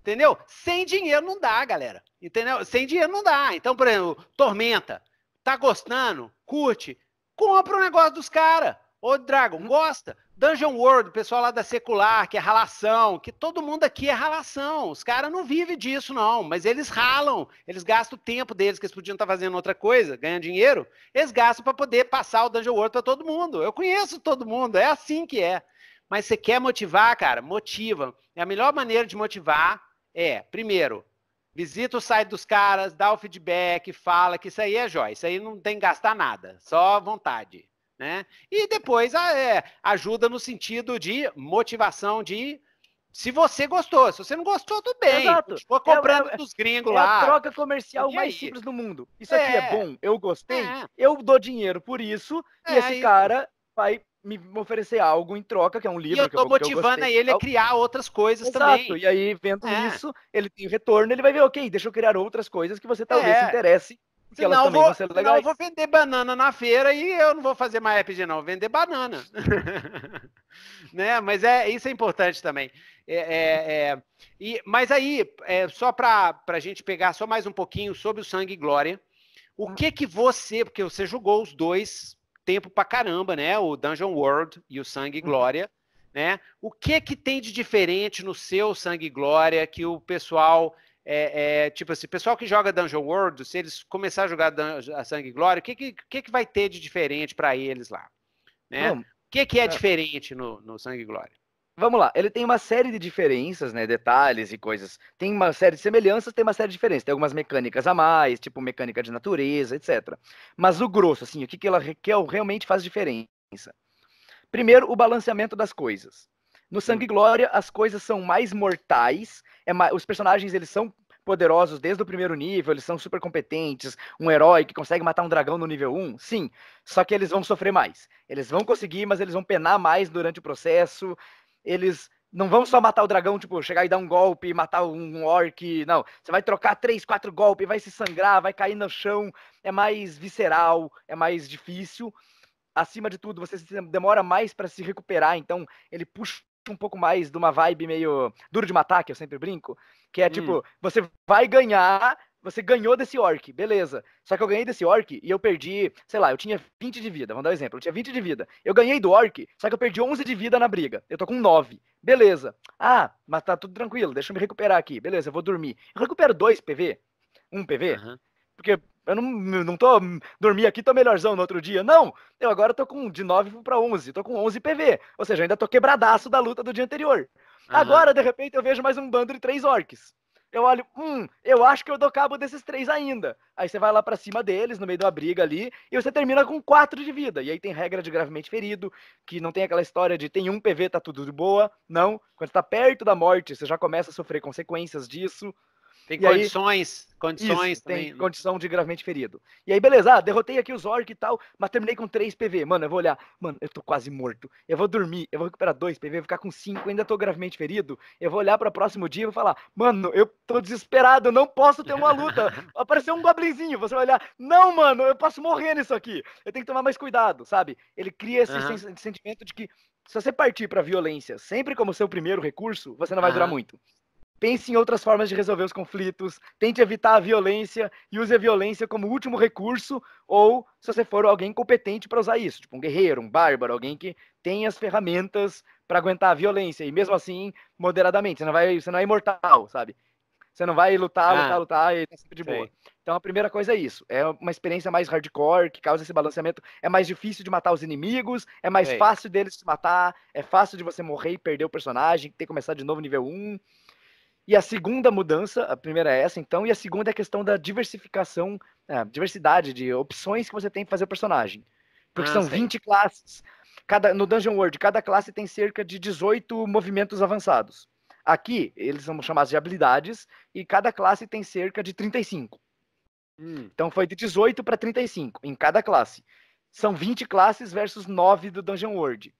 Entendeu? Sem dinheiro não dá, galera. Entendeu? Sem dinheiro não dá. Então, por exemplo, Tormenta. Tá gostando? Curte? Compra o um negócio dos caras. Ô, Dragon, uhum. gosta? Dungeon World, pessoal lá da Secular, que é ralação, que todo mundo aqui é ralação. Os caras não vivem disso, não, mas eles ralam. Eles gastam o tempo deles, que eles podiam estar tá fazendo outra coisa, ganhando dinheiro. Eles gastam para poder passar o Dungeon World para todo mundo. Eu conheço todo mundo, é assim que é. Mas você quer motivar, cara? Motiva. É a melhor maneira de motivar é, primeiro, visita o site dos caras, dá o feedback, fala que isso aí é jóia, isso aí não tem que gastar nada, só vontade. Né? E depois ah, é, ajuda no sentido de motivação de se você gostou, se você não gostou, tudo bem. Exato. Ficou comprando é, é, dos gringos é lá. É a troca comercial mais simples do mundo. Isso aqui é, é. bom, eu gostei, é. eu dou dinheiro por isso, e esse cara vai me oferecer algo em troca, que é um livro. E eu é tô eu, motivando eu ele a criar outras coisas Exato. também. E aí, vendo é. isso, ele tem retorno, ele vai ver, ok, deixa eu criar outras coisas que você talvez é. se interesse. Porque senão elas também vou, vão ser legais. eu vou vender banana na feira e eu não vou fazer mais RPG, não. Vou vender banana. né? Mas é isso é importante também. É, é, é e, mas aí, é, só para a gente pegar só mais um pouquinho sobre o Sangue e Glória. O hum. que que você, porque você jogou os dois tempo pra caramba, né? O Dungeon World e o Sangue e uhum. Glória, né? O que que tem de diferente no seu Sangue e Glória que o pessoal é, é, tipo assim, pessoal que joga Dungeon World, se eles começar a jogar a Sangue e Glória, o que que, que que vai ter de diferente para eles lá, né? Não, o que que é, é, diferente no, no Sangue e Glória? Vamos lá, ele tem uma série de diferenças, né? Detalhes e coisas. Tem uma série de semelhanças, tem uma série de diferenças. Tem algumas mecânicas a mais, tipo mecânica de natureza, etc. Mas o grosso, assim, o que, que ela que é realmente faz diferença? Primeiro, o balanceamento das coisas. No Sangue e Glória, as coisas são mais mortais, é mais, os personagens eles são poderosos desde o primeiro nível, eles são super competentes, um herói que consegue matar um dragão no nível 1, sim, só que eles vão sofrer mais. Eles vão conseguir, mas eles vão penar mais durante o processo, eles não vão só matar o dragão, tipo, chegar e dar um golpe, matar um orc, não. Você vai trocar três, quatro golpes, vai se sangrar, vai cair no chão, é mais visceral, é mais difícil. Acima de tudo, você demora mais para se recuperar, então ele puxa um pouco mais de uma vibe meio duro de matar, que eu sempre brinco, que é tipo, hum. você vai ganhar, você ganhou desse orc, beleza. Só que eu ganhei desse orc e eu perdi, sei lá, eu tinha 20 de vida, vamos dar um exemplo, eu tinha 20 de vida. Eu ganhei do orc, só que eu perdi 11 de vida na briga. Eu tô com 9. Beleza. Ah, mas tá tudo tranquilo, deixa eu me recuperar aqui. Beleza, eu vou dormir. Eu recupero 2 PV? 1 um PV? Uhum. Porque eu não, não tô. Dormi aqui, tô melhorzão no outro dia. Não! Eu agora tô com de 9 pra 11. Tô com 11 PV. Ou seja, ainda tô quebradaço da luta do dia anterior. Uhum. Agora, de repente, eu vejo mais um bando de três orcs eu olho, hum, eu acho que eu dou cabo desses três ainda. Aí você vai lá para cima deles, no meio de uma briga ali, e você termina com quatro de vida. E aí tem regra de gravemente ferido, que não tem aquela história de tem um PV, tá tudo de boa. Não, quando tá perto da morte, você já começa a sofrer consequências disso. Tem e condições, aí, condições isso, também, Tem condição de gravemente ferido. E aí, beleza, ah, derrotei aqui os orcs e tal, mas terminei com 3 PV. Mano, eu vou olhar, mano, eu tô quase morto. Eu vou dormir, eu vou recuperar 2 PV, vou ficar com 5, ainda tô gravemente ferido. Eu vou olhar para o próximo dia e vou falar, mano, eu tô desesperado, eu não posso ter uma luta. Apareceu um goblinzinho, você vai olhar, não, mano, eu posso morrer nisso aqui. Eu tenho que tomar mais cuidado, sabe? Ele cria esse uhum. sen sentimento de que se você partir para violência sempre como seu primeiro recurso, você não vai uhum. durar muito. Pense em outras formas de resolver os conflitos, tente evitar a violência e use a violência como último recurso, ou se você for alguém competente para usar isso, tipo um guerreiro, um bárbaro, alguém que tem as ferramentas para aguentar a violência e mesmo assim moderadamente. Você não vai, você não é imortal, sabe? Você não vai lutar, ah, lutar, lutar e tá sempre de sei. boa. Então a primeira coisa é isso, é uma experiência mais hardcore que causa esse balanceamento. É mais difícil de matar os inimigos, é mais sei. fácil deles se matar, é fácil de você morrer e perder o personagem, ter que começar de novo nível 1. E a segunda mudança, a primeira é essa, então, e a segunda é a questão da diversificação, é, diversidade de opções que você tem para fazer o personagem. Porque ah, são sim. 20 classes. Cada, no Dungeon World, cada classe tem cerca de 18 movimentos avançados. Aqui, eles são chamados de habilidades, e cada classe tem cerca de 35. Hum. Então foi de 18 para 35 em cada classe. São 20 classes versus 9 do Dungeon World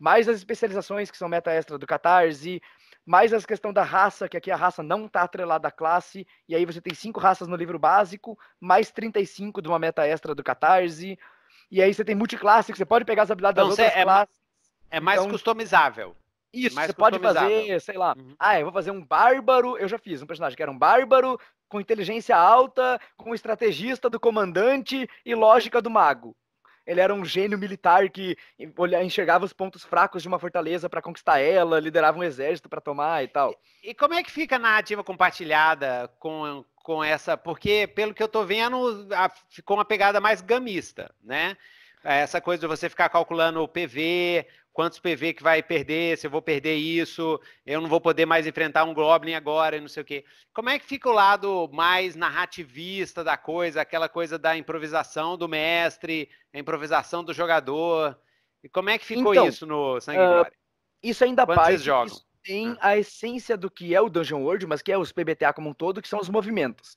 mais as especializações que são meta extra do Catarse, mais essa questão da raça, que aqui a raça não está atrelada à classe, e aí você tem cinco raças no livro básico, mais 35 de uma meta extra do Catarse, e aí você tem multiclasse, que você pode pegar as habilidades não, das outras é, classes. É mais então, customizável. Isso, é mais você pode fazer, sei lá, uhum. ah, eu vou fazer um bárbaro, eu já fiz um personagem que era um bárbaro, com inteligência alta, com estrategista do comandante e lógica do mago ele era um gênio militar que enxergava os pontos fracos de uma fortaleza para conquistar ela, liderava um exército para tomar e tal. E, e, como é que fica a narrativa compartilhada com, com essa? Porque, pelo que eu estou vendo, a, ficou uma pegada mais gamista, né? É, essa coisa de você ficar calculando o PV, quantos PV que vai perder, se eu vou perder isso, eu não vou poder mais enfrentar um Goblin agora e não sei o quê. Como é que fica o lado mais narrativista da coisa, aquela coisa da improvisação do mestre, a improvisação do jogador? E como é que ficou então, isso no Sangue uh, Glória? Isso ainda Quando parte, vocês jogam? isso tem ah. a essência do que é o Dungeon World, mas que é os PBTA como um todo, que são os movimentos.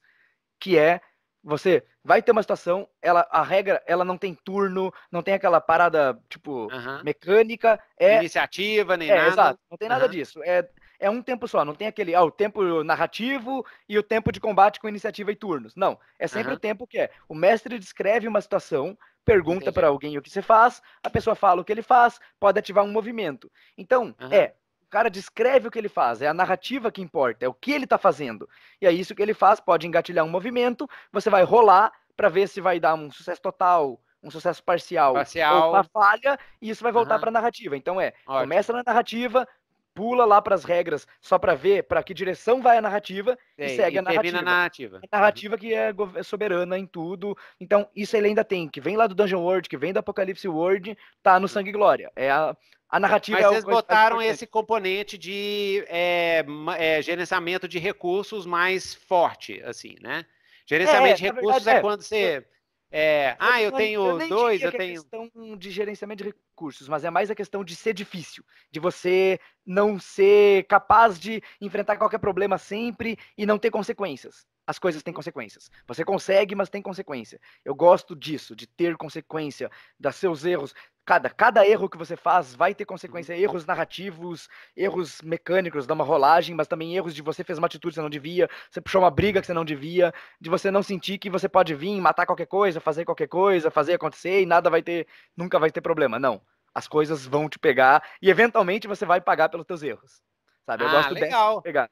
Que é você vai ter uma situação, ela, a regra, ela não tem turno, não tem aquela parada, tipo, uhum. mecânica. É, Iniciativa, nem é, nada. Exato, não tem nada uhum. disso. É, é um tempo só, não tem aquele, ah, o tempo narrativo e o tempo de combate com iniciativa e turnos. Não, é sempre uhum. o tempo que é. O mestre descreve uma situação, pergunta para alguém o que você faz, a pessoa fala o que ele faz, pode ativar um movimento. Então, uhum. é, cara descreve o que ele faz, é a narrativa que importa, é o que ele está fazendo. E é isso que ele faz, pode engatilhar um movimento, você vai rolar para ver se vai dar um sucesso total, um sucesso parcial, parcial. ou uma falha, e isso vai voltar uhum. para a narrativa. Então é, Ótimo. começa na narrativa, pula lá para as regras só para ver para que direção vai a narrativa Sei, e segue e a narrativa. A narrativa. A narrativa que é, é soberana em tudo. Então, isso ele ainda tem, que vem lá do Dungeon World, que vem do Apocalipse World, tá no Sangue e Glória. É a, a narrativa Mas é vocês botaram esse componente de é, é, gerenciamento de recursos mais forte, assim, né? Gerenciamento é, é de recursos verdade, é, é quando você. É, ah, eu tenho eu dois, eu é tenho. É questão de gerenciamento de recursos, mas é mais a questão de ser difícil, de você não ser capaz de enfrentar qualquer problema sempre e não ter consequências. As coisas têm consequências. Você consegue, mas tem consequência. Eu gosto disso, de ter consequência dos seus erros. Cada, cada erro que você faz vai ter uhum. consequência. Erros narrativos, erros mecânicos, dá uma rolagem, mas também erros de você fez uma atitude que você não devia, você puxou uma briga que você não devia, de você não sentir que você pode vir, matar qualquer coisa, fazer qualquer coisa, fazer acontecer e nada vai ter, nunca vai ter problema. Não. As coisas vão te pegar e eventualmente você vai pagar pelos teus erros. Sabe? Eu ah, gosto legal. de pegar.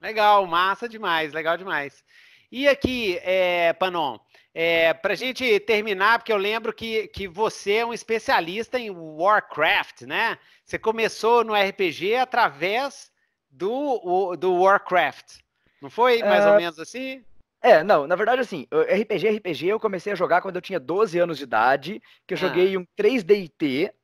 Legal, massa demais, legal demais. E aqui, é, Panon, é, para a gente terminar, porque eu lembro que, que você é um especialista em Warcraft, né? Você começou no RPG através do, do Warcraft, não foi é. mais é... ou menos assim? É, não, na verdade, assim, RPG, RPG eu comecei a jogar quando eu tinha 12 anos de idade, que eu ah. joguei um 3DT T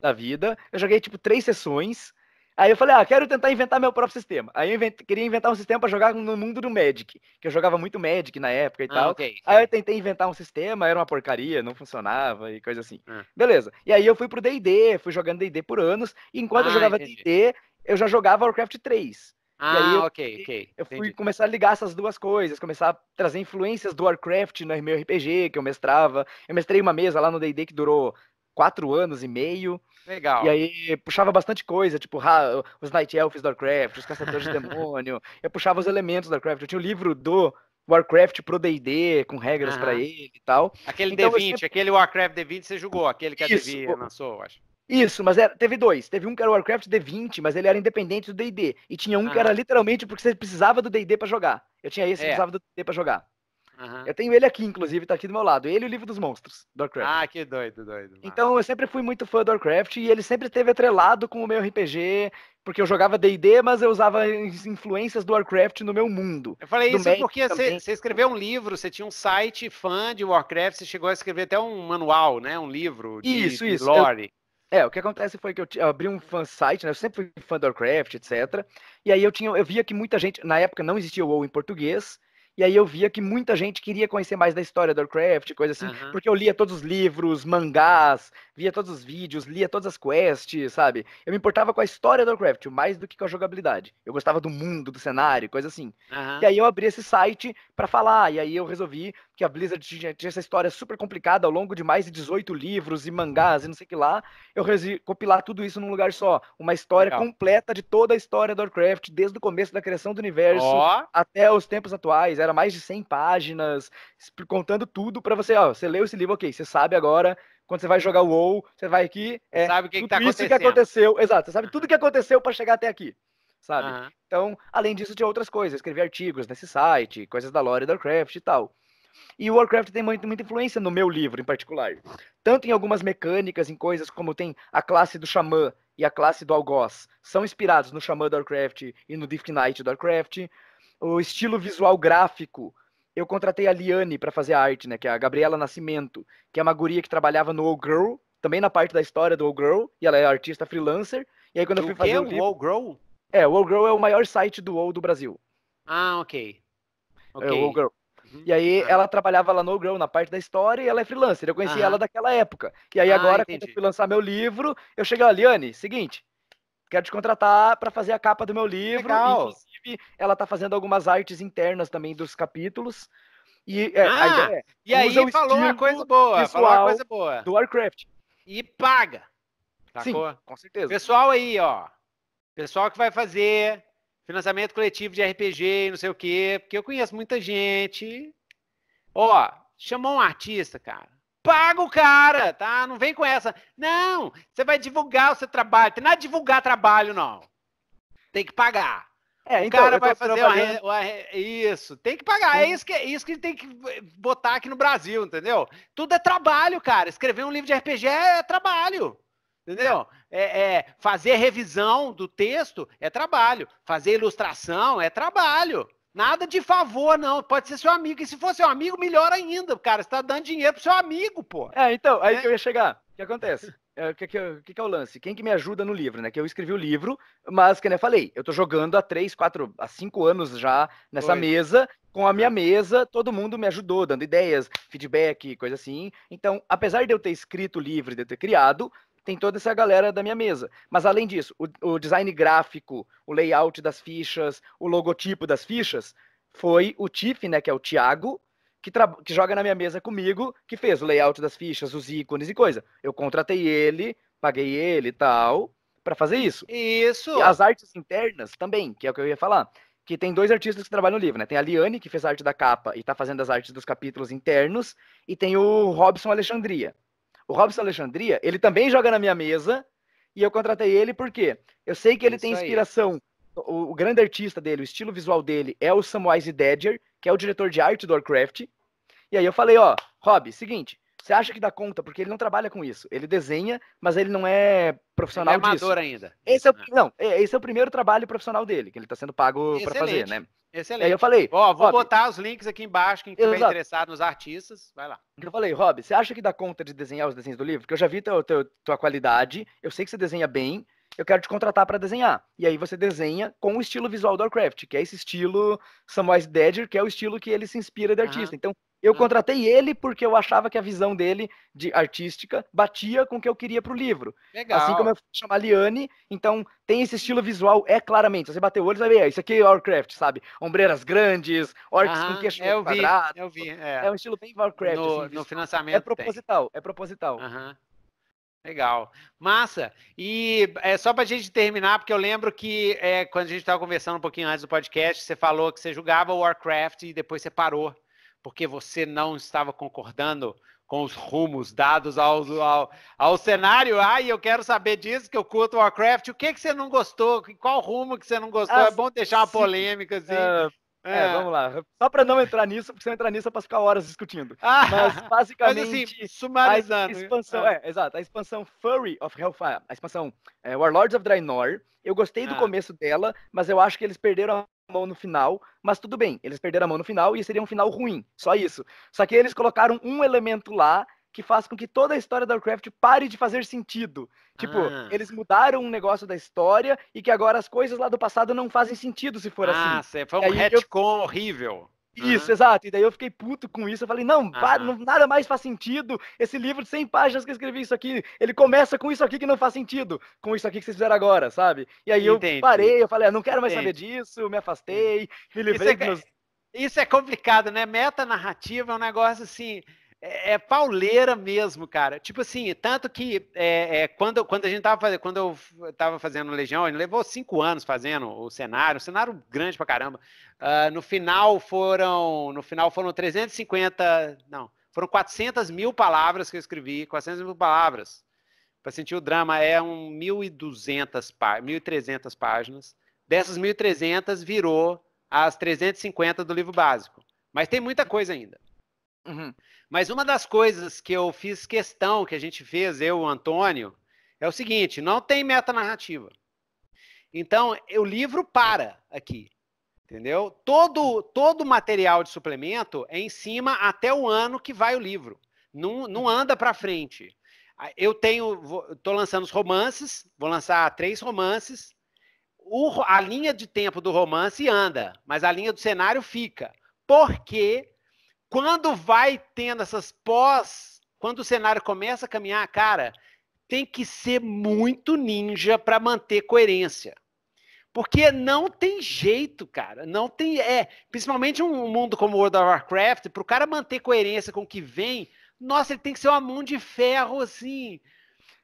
da vida. Eu joguei, tipo, três sessões. Aí eu falei, ah, quero tentar inventar meu próprio sistema. Aí eu invent... queria inventar um sistema para jogar no mundo do Magic, que eu jogava muito Magic na época e ah, tal. Okay, aí eu tentei inventar um sistema, era uma porcaria, não funcionava e coisa assim. Hum. Beleza. E aí eu fui pro D&D, fui jogando D&D por anos, e enquanto ah, eu jogava D&D, eu já jogava Warcraft 3. Ah, eu, ok, ok. Eu fui entendi. começar a ligar essas duas coisas, começar a trazer influências do Warcraft no meu RPG que eu mestrava. Eu mestrei uma mesa lá no D&D que durou quatro anos e meio. Legal. E aí puxava bastante coisa, tipo os Night Elves do Warcraft, os Caçadores de Demônio. Eu puxava os elementos do Warcraft. Eu tinha o livro do Warcraft pro D&D, com regras uhum. para ele e tal. Aquele então, D20, sempre... Assim, aquele Warcraft D20 você jogou, aquele que a Devia lançou, eu acho. Isso, mas era, teve dois. Teve um que era o Warcraft D20, mas ele era independente do D&D. E tinha um ah. que era ah. literalmente porque você precisava do D&D para jogar. Eu tinha esse, é. precisava do D&D para jogar. Uhum. Eu tenho ele aqui, inclusive, tá aqui do meu lado. Ele e o livro dos monstros, do Warcraft. Ah, que doido, doido. Então eu sempre fui muito fã do Warcraft e ele sempre esteve atrelado com o meu RPG, porque eu jogava DD, mas eu usava as influências do Warcraft no meu mundo. Eu falei isso Magic porque você escreveu um livro, você tinha um site fã de Warcraft, você chegou a escrever até um manual, né? Um livro de, isso, isso. lore. Eu... É, o que acontece foi que eu abri um site, né? Eu sempre fui fã do Warcraft, etc. E aí eu tinha, eu via que muita gente, na época não existia o WoW em português, e aí eu via que muita gente queria conhecer mais da história do Warcraft, coisa assim, uhum. porque eu lia todos os livros, mangás, via todos os vídeos, lia todas as quests, sabe? Eu me importava com a história do Warcraft mais do que com a jogabilidade. Eu gostava do mundo, do cenário, coisa assim. Uhum. E aí eu abri esse site para falar, e aí eu resolvi que a Blizzard tinha, tinha, essa história super complicada ao longo de mais de 18 livros e mangás e não sei o que lá. Eu resolvi compilar tudo isso num lugar só. Uma história Legal. completa de toda a história do Warcraft, desde o começo da criação do universo oh. até os tempos atuais. Era mais de 100 páginas, contando tudo para você, ó, você leu esse livro, ok, você sabe agora quando você vai jogar o WoW, você vai aqui, é, sabe o que, que tá isso que aconteceu, exato, você sabe tudo uhum. que aconteceu para chegar até aqui, sabe? Uhum. Então, além disso, tinha outras coisas, escrevi artigos nesse site, coisas da lore do Warcraft e tal. E o Warcraft tem muito, muita influência no meu livro, em particular. Tanto em algumas mecânicas, em coisas como tem a classe do Xamã e a classe do Algoz. São inspirados no Xamã do Warcraft e no Deep Knight do Warcraft. O estilo visual gráfico eu contratei a Liane para fazer a arte, né? Que é a Gabriela Nascimento, que é uma guria que trabalhava no Old Girl, também na parte da história do Old Girl, e ela é artista freelancer. E aí quando eu fui fazer o livro... Old Girl? É, o Old Girl é o maior site do Old do Brasil. Ah, ok. okay. É, o Old Girl. Uhum. E aí ah. ela trabalhava lá no Grow, na parte da história, e ela é freelancer. Eu conheci ah. ela daquela época. E aí ah, agora, entendi. quando eu fui lançar meu livro, eu cheguei, ó, Liane, seguinte, quero te contratar para fazer a capa do meu livro. Legal. Inclusive, ela tá fazendo algumas artes internas também dos capítulos. E, é, ah, é, e aí falou uma coisa boa, falou uma coisa boa. Do Warcraft. E paga. Sacou? Sim, com certeza. Pessoal aí, ó. Pessoal que vai fazer financiamento coletivo de RPG, não sei o quê, porque eu conheço muita gente. Ó, chamou um artista, cara. Paga o cara, tá? Não vem com essa. Não, você vai divulgar o seu trabalho. Tem nada de divulgar trabalho, não. Tem que pagar. É, então, o cara vai fazer uma, uma, isso, tem que pagar. É isso que, é isso que tem que botar aqui no Brasil, entendeu? Tudo é trabalho, cara. Escrever um livro de RPG é trabalho. Entendeu? É, é, fazer revisão do texto é trabalho. Fazer ilustração é trabalho. Nada de favor, não. Pode ser seu amigo. E se for seu amigo, melhor ainda, cara. Você tá dando dinheiro pro seu amigo, pô. É, então, aí é. que eu ia chegar. O que acontece? É, o é, que, que, que, que, é o lance? Quem que me ajuda no livro, né? Que eu escrevi o livro, mas, que eu falei, eu tô jogando há três, quatro, há cinco anos já nessa Oi. mesa, com a minha é. mesa, todo mundo me ajudou, dando ideias, feedback, coisa assim. Então, apesar de eu ter escrito o livro, de eu ter criado, tem toda essa galera da minha mesa. Mas além disso, o, o design gráfico, o layout das fichas, o logotipo das fichas, foi o Tiff, né, que é o Thiago, que, que, joga na minha mesa comigo, que fez o layout das fichas, os ícones e coisa. Eu contratei ele, paguei ele e tal, para fazer isso. Isso! E as artes internas também, que é o que eu ia falar. Que tem dois artistas que trabalham no livro, né? Tem a Liane, que fez a arte da capa e tá fazendo as artes dos capítulos internos, e tem o Robson Alexandria, o Robson Alexandria, ele também joga na minha mesa e eu contratei ele porque eu sei que ele Isso tem inspiração. O, o, grande artista dele, o estilo visual dele é o Samwise Dedger, que é o diretor de arte do Warcraft. E aí eu falei, ó, Rob, seguinte, você acha que dá conta, porque ele não trabalha com isso. Ele desenha, mas ele não é profissional ele é amador disso. ainda. Esse é, o, né? não, é, esse é o primeiro trabalho profissional dele, que ele está sendo pago para fazer, né? Excelente. E aí eu falei. Ó, vou Rob, botar os links aqui embaixo, quem estiver interessado nos artistas, vai lá. Eu falei, Rob, você acha que dá conta de desenhar os desenhos do livro? Porque eu já vi teu, teu, tua qualidade, eu sei que você desenha bem, eu quero te contratar para desenhar. E aí você desenha com o estilo visual do Warcraft, que é esse estilo Samwise Dedger, que é o estilo que ele se inspira de artista. Uhum. Então, eu hum. contratei ele porque eu achava que a visão dele de artística batia com o que eu queria para o livro. Legal. Assim como eu chamar Liane, então tem esse estilo visual, é claramente. Você bateu o olho, vai É, isso aqui é Warcraft, sabe? Ombreiras grandes, orcs ah, com queixo eu vi, quadrado. Eu vi, é. é. um estilo bem Warcraft. No, assim, no financiamento. É proposital, tem. é proposital. Legal. Massa. E é, só para a gente terminar, porque eu lembro que é, quando a gente estava conversando um pouquinho antes do podcast, você falou que você jogava Warcraft e depois você parou porque você não estava concordando com os rumos dados ao, ao, ao cenário. Ah, eu quero saber disso, que eu curto Warcraft. O que, que você não gostou? Qual rumo que você não gostou? Ah, é bom deixar uma polêmica, assim. É, é. é vamos lá. Só para não entrar nisso, porque se eu entrar nisso é para ficar horas discutindo. Ah, mas basicamente. Mas assim, sumarizando. A né? expansão, ah. é. exato. A expansão Furry of Hellfire, a expansão é, Warlords of Draenor, eu gostei do ah. começo dela, mas eu acho que eles perderam mão no final, mas tudo bem, eles perderam a mão no final e seria um final ruim, só isso. Só que eles colocaram um elemento lá que faz com que toda a história da Warcraft pare de fazer sentido. Tipo, ah. eles mudaram um negócio da história e que agora as coisas lá do passado não fazem sentido se for ah, assim. Ah, foi um retcon eu... horrível. Isso, uhum. exato. E daí eu fiquei puto com isso. Eu falei, não, uhum. para, não, nada mais faz sentido. Esse livro de 100 páginas que eu escrevi isso aqui, ele começa com isso aqui que não faz sentido, com isso aqui que vocês fizeram agora, sabe? E aí eu parei, eu falei, ah, não quero mais Entendi. saber disso, me afastei, me livrei isso é, dos... É isso é complicado, né? Meta narrativa é um negócio assim é, é, pauleira mesmo, cara. Tipo assim, tanto que é, é, quando, quando a gente tava fazendo, quando eu tava fazendo Legião, ele levou cinco anos fazendo o cenário, um cenário grande pra caramba. Uh, no final foram, no final foram 350, não, foram 400 mil palavras que eu escrevi, 400 mil palavras. Para sentir o drama é um 1.200 pá, 1.300 páginas. Dessas 1.300 virou as 350 do livro básico. Mas tem muita coisa ainda. Uhum. Mas uma das coisas que eu fiz questão, que a gente fez, eu, o Antônio, é o seguinte: não tem meta narrativa. Então, o livro para aqui. Entendeu? Todo todo material de suplemento é em cima até o ano que vai o livro. Não, não anda para frente. Eu tenho, estou lançando os romances, vou lançar três romances. O, a linha de tempo do romance anda, mas a linha do cenário fica. Porque quando vai tendo essas pós, quando o cenário começa a caminhar, cara, tem que ser muito ninja para manter coerência. Porque não tem jeito, cara. Não tem. É, principalmente um mundo como World of Warcraft, para o cara manter coerência com o que vem, nossa, ele tem que ser uma mão de ferro, assim.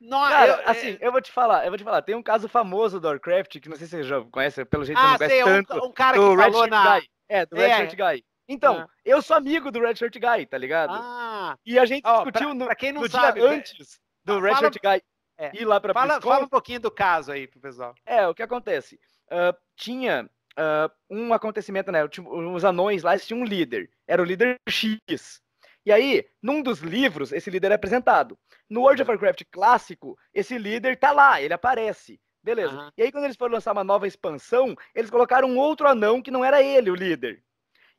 Nossa, cara, eu, é, assim, é... eu vou te falar, eu vou te falar. Tem um caso famoso do Warcraft, que não sei se você já conhece, pelo jeito ah, não conhece sei, tanto. Um, um cara que do falou Red na... Guy. É, do Red é. Guy. Então, ah. eu sou amigo do Redshirt Guy, tá ligado? Ah. E a gente oh, discutiu pra, no, pra quem não no sabe, dia né? antes do ah, Redshirt Guy é, ir lá pra fala, fala um pouquinho do caso aí pro pessoal. É, o que acontece? Uh, tinha uh, um acontecimento, né? Tipo, os anões lá tinham um líder. Era o líder X. E aí, num dos livros, esse líder é apresentado. No World of Warcraft clássico, esse líder tá lá, ele aparece. Beleza. Uhum. E aí, quando eles foram lançar uma nova expansão, eles colocaram um outro anão que não era ele, o líder.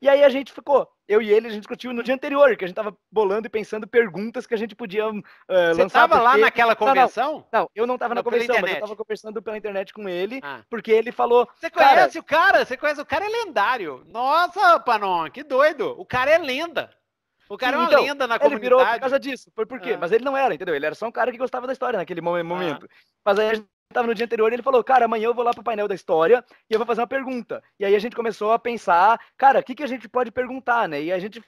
E aí a gente ficou, eu e ele, a gente discutiu no dia anterior, que a gente tava bolando e pensando perguntas que a gente podia uh, Você lançar. Você tava porque... lá naquela convenção? Não, não eu não tava não, na convenção, mas eu tava conversando pela internet com ele, ah. porque ele falou... Você conhece cara... o cara? Você conhece o cara? É lendário. Nossa, Panon, que doido. O cara é lenda. O cara Sim, é uma então, lenda na ele comunidade. Ele virou por causa disso. Foi por quê? Ah. Mas ele não era, entendeu? Ele era só um cara que gostava da história naquele ah. momento. Ah. Mas aí a gente tava no dia anterior e ele falou, cara, amanhã eu vou lá pro painel da história e eu vou fazer uma pergunta. E aí a gente começou a pensar, cara, o que, que a gente pode perguntar, né? E a gente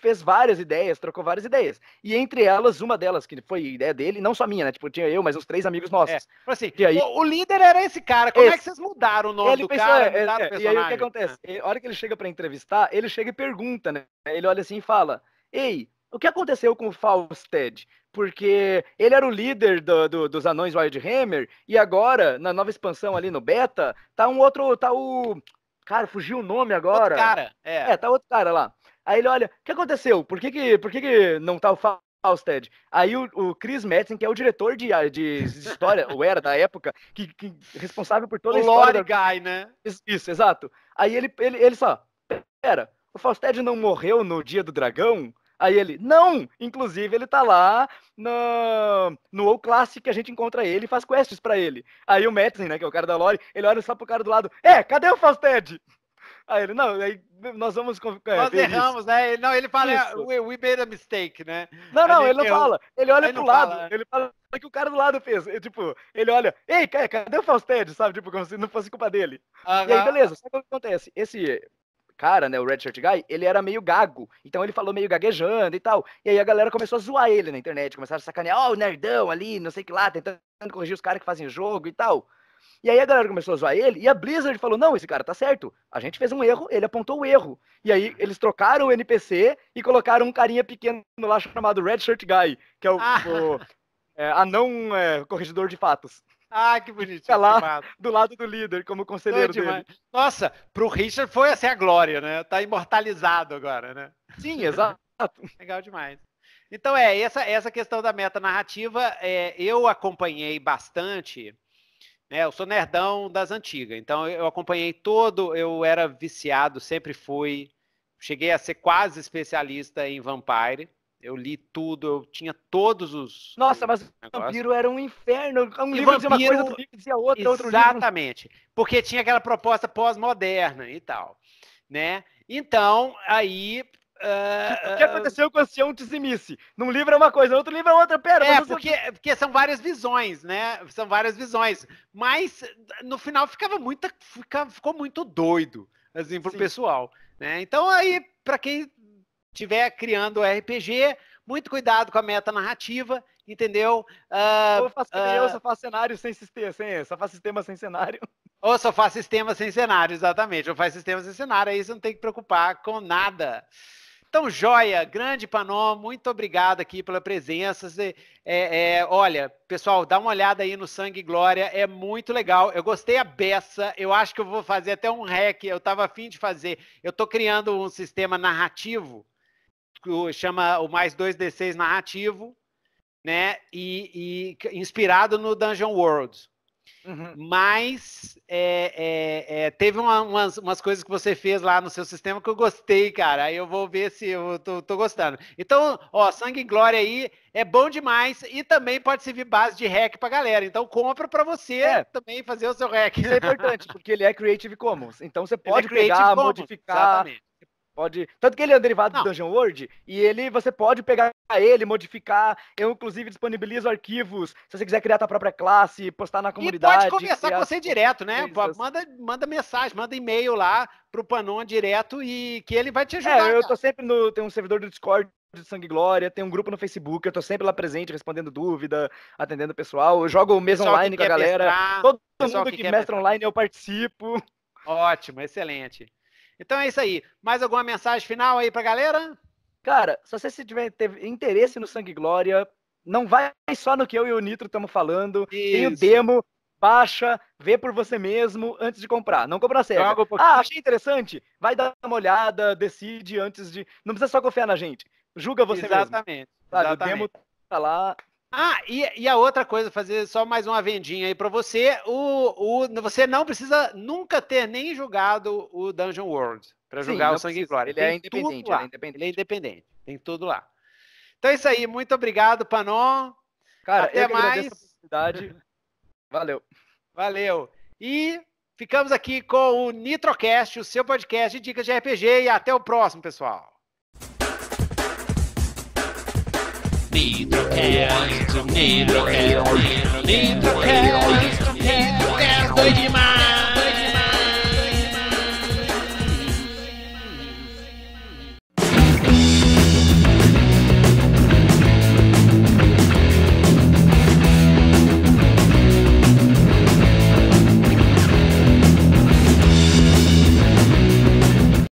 fez várias ideias, trocou várias ideias. E entre elas, uma delas, que foi ideia dele, não só minha, né? Tipo, tinha eu, mas os três amigos é, nossos. É, assim, e aí, o, o, líder era esse cara, como esse, é que vocês mudaram o nome ele do pensou, cara? É, é, o é, e aí o que acontece? É. A hora que ele chega para entrevistar, ele chega e pergunta, né? Ele olha assim e fala, ei, o que aconteceu com o Falstead? porque ele era o líder do, do, dos anões Wildhammer, e agora, na nova expansão ali no beta, tá um outro, tá o... Cara, fugiu o nome agora. Outro cara, é. É, tá outro cara lá. Aí ele olha, o que aconteceu? Por que que, por que, que não tá o Fausted? Aí o, o Chris Metzen, que é o diretor de, ah, de história, ou era da época, que, que responsável por toda o a história... O da... Guy, né? Isso, isso, exato. Aí ele, ele, ele só, pera, o Fausted não morreu no Dia do Dragão? Aí ele, não! Inclusive, ele tá lá no, no O Classic que a gente encontra ele e faz quests para ele. Aí o Metzen, né, que é o cara da Lore, ele olha só pro cara do lado, é, cadê o Fausted? Aí ele, não, aí nós vamos. É, nós erramos, isso. né? Não, ele fala, é, we, we made a mistake, né? Não, não, ele não fala. Ele olha ele pro lado, fala, é. ele fala que o cara do lado fez. tipo, ele olha, ei, cadê o Fausted? Sabe? Tipo, como se não fosse culpa dele. E aí, beleza, sabe o que acontece? Esse cara, né, o red shirt Guy, ele era meio gago. Então ele falou meio gaguejando e tal. E aí a galera começou a zoar ele na internet, começaram a sacanear, ó, oh, o nerdão ali, não sei o que lá, tentando corrigir os caras que fazem jogo e tal. E aí a galera começou a zoar ele, e a Blizzard falou: não, esse cara tá certo. A gente fez um erro, ele apontou o erro. E aí eles trocaram o NPC e colocaram um carinha pequeno lá chamado red shirt Guy, que é o, ah. o é, anão é, corrigidor de fatos. Ah, que bonito! Fica lá do lado do líder, como conselheiro dele. Nossa, pro Richard foi assim a glória, né? Tá imortalizado agora, né? Sim, exato. Legal demais. Então, é, essa, essa questão da meta narrativa, é, eu acompanhei bastante. Né? Eu sou nerdão das antigas, então eu acompanhei todo, eu era viciado, sempre fui. Cheguei a ser quase especialista em Vampire. Eu li tudo, eu tinha todos os. Nossa, mas o Vampiro era um inferno. Um e livro vampiro... dizia uma coisa, outro livro dizia outra, outro livro. Exatamente. Porque tinha aquela proposta pós-moderna e tal. Né? Então, aí. Uh, o que aconteceu com o de Tizimice? Num livro é uma coisa, no outro livro é outra. Pera, é, porque, você... porque são várias visões, né? São várias visões. Mas no final ficava muito fica, ficou muito doido, assim, pro Sim. pessoal. Né? Então aí, para quem estiver criando RPG, muito cuidado com a meta narrativa, entendeu? Uh, ou uh, eu ah, só faço cenário sem sistema, sem, só faço sistema sem cenário. Ou só faço sistema sem cenário, exatamente. Ou faz sistema sem cenário, aí você não tem que preocupar com nada. Então, joia, grande Panom, muito obrigado aqui pela presença. É, é, olha, pessoal, dá uma olhada aí no Sangue e Glória, é muito legal. Eu gostei a beça, eu acho que eu vou fazer até um hack, eu estava afim de fazer. Eu estou criando um sistema narrativo, chama o mais 2D6 narrativo, né? E, e inspirado no Dungeon World. Uhum. Mas é, é, é, teve uma, umas, umas, coisas que você fez lá no seu sistema que eu gostei, cara. Aí eu vou ver se eu tô, tô, gostando. Então, ó, Sangue e Glória aí é bom demais e também pode servir base de hack pra galera. Então, compra pra você é. também fazer o seu hack. Isso é importante, porque ele é Creative Commons. Então, você é pode pegar, Commons, modificar, exatamente. Pode. Tanto que ele é um derivado não. do Dungeon World e ele você pode pegar ele, modificar. Eu, inclusive, disponibilizo arquivos. Se você quiser criar sua própria classe, postar na comunidade. E pode conversar com você direto, né? Manda, manda mensagem, manda e-mail lá pro Panon direto e que ele vai te é, ajudar. É, eu cara. tô sempre no. Tem um servidor do Discord de Sangue Glória, tem um grupo no Facebook, eu tô sempre lá presente, respondendo dúvida, atendendo o pessoal. Eu jogo o mesmo online com a galera. Mestrar, Todo mundo que, que mestra online eu participo. Ótimo, excelente. Então é isso aí. Mais alguma mensagem final aí pra galera? Cara, se você tiver interesse no Sangue Glória, não vai só no que eu e o Nitro estamos falando. Isso. Tem o demo, baixa, vê por você mesmo antes de comprar. Não compra certo. Um ah, achei interessante. Vai dar uma olhada, decide antes de. Não precisa só confiar na gente. Julga você Exatamente. mesmo. Sabe? Exatamente. O demo tá lá, ah, e, e, a outra coisa, fazer só mais uma vendinha aí para você. O, o, você não precisa nunca ter nem jogado o Dungeon World para jogar o Sangue e Glória. Ele é, independente, ele é independente. Ele é independente. Tem tudo lá. Então é isso aí. Muito obrigado, Panon. Cara, até mais. Valeu. Valeu. E ficamos aqui com o Nitrocast, o seu podcast de dicas de RPG. E até o próximo, pessoal. Nitro. Nitrocast, Nitrocast, Nitrocast, Nitrocast do Edmar.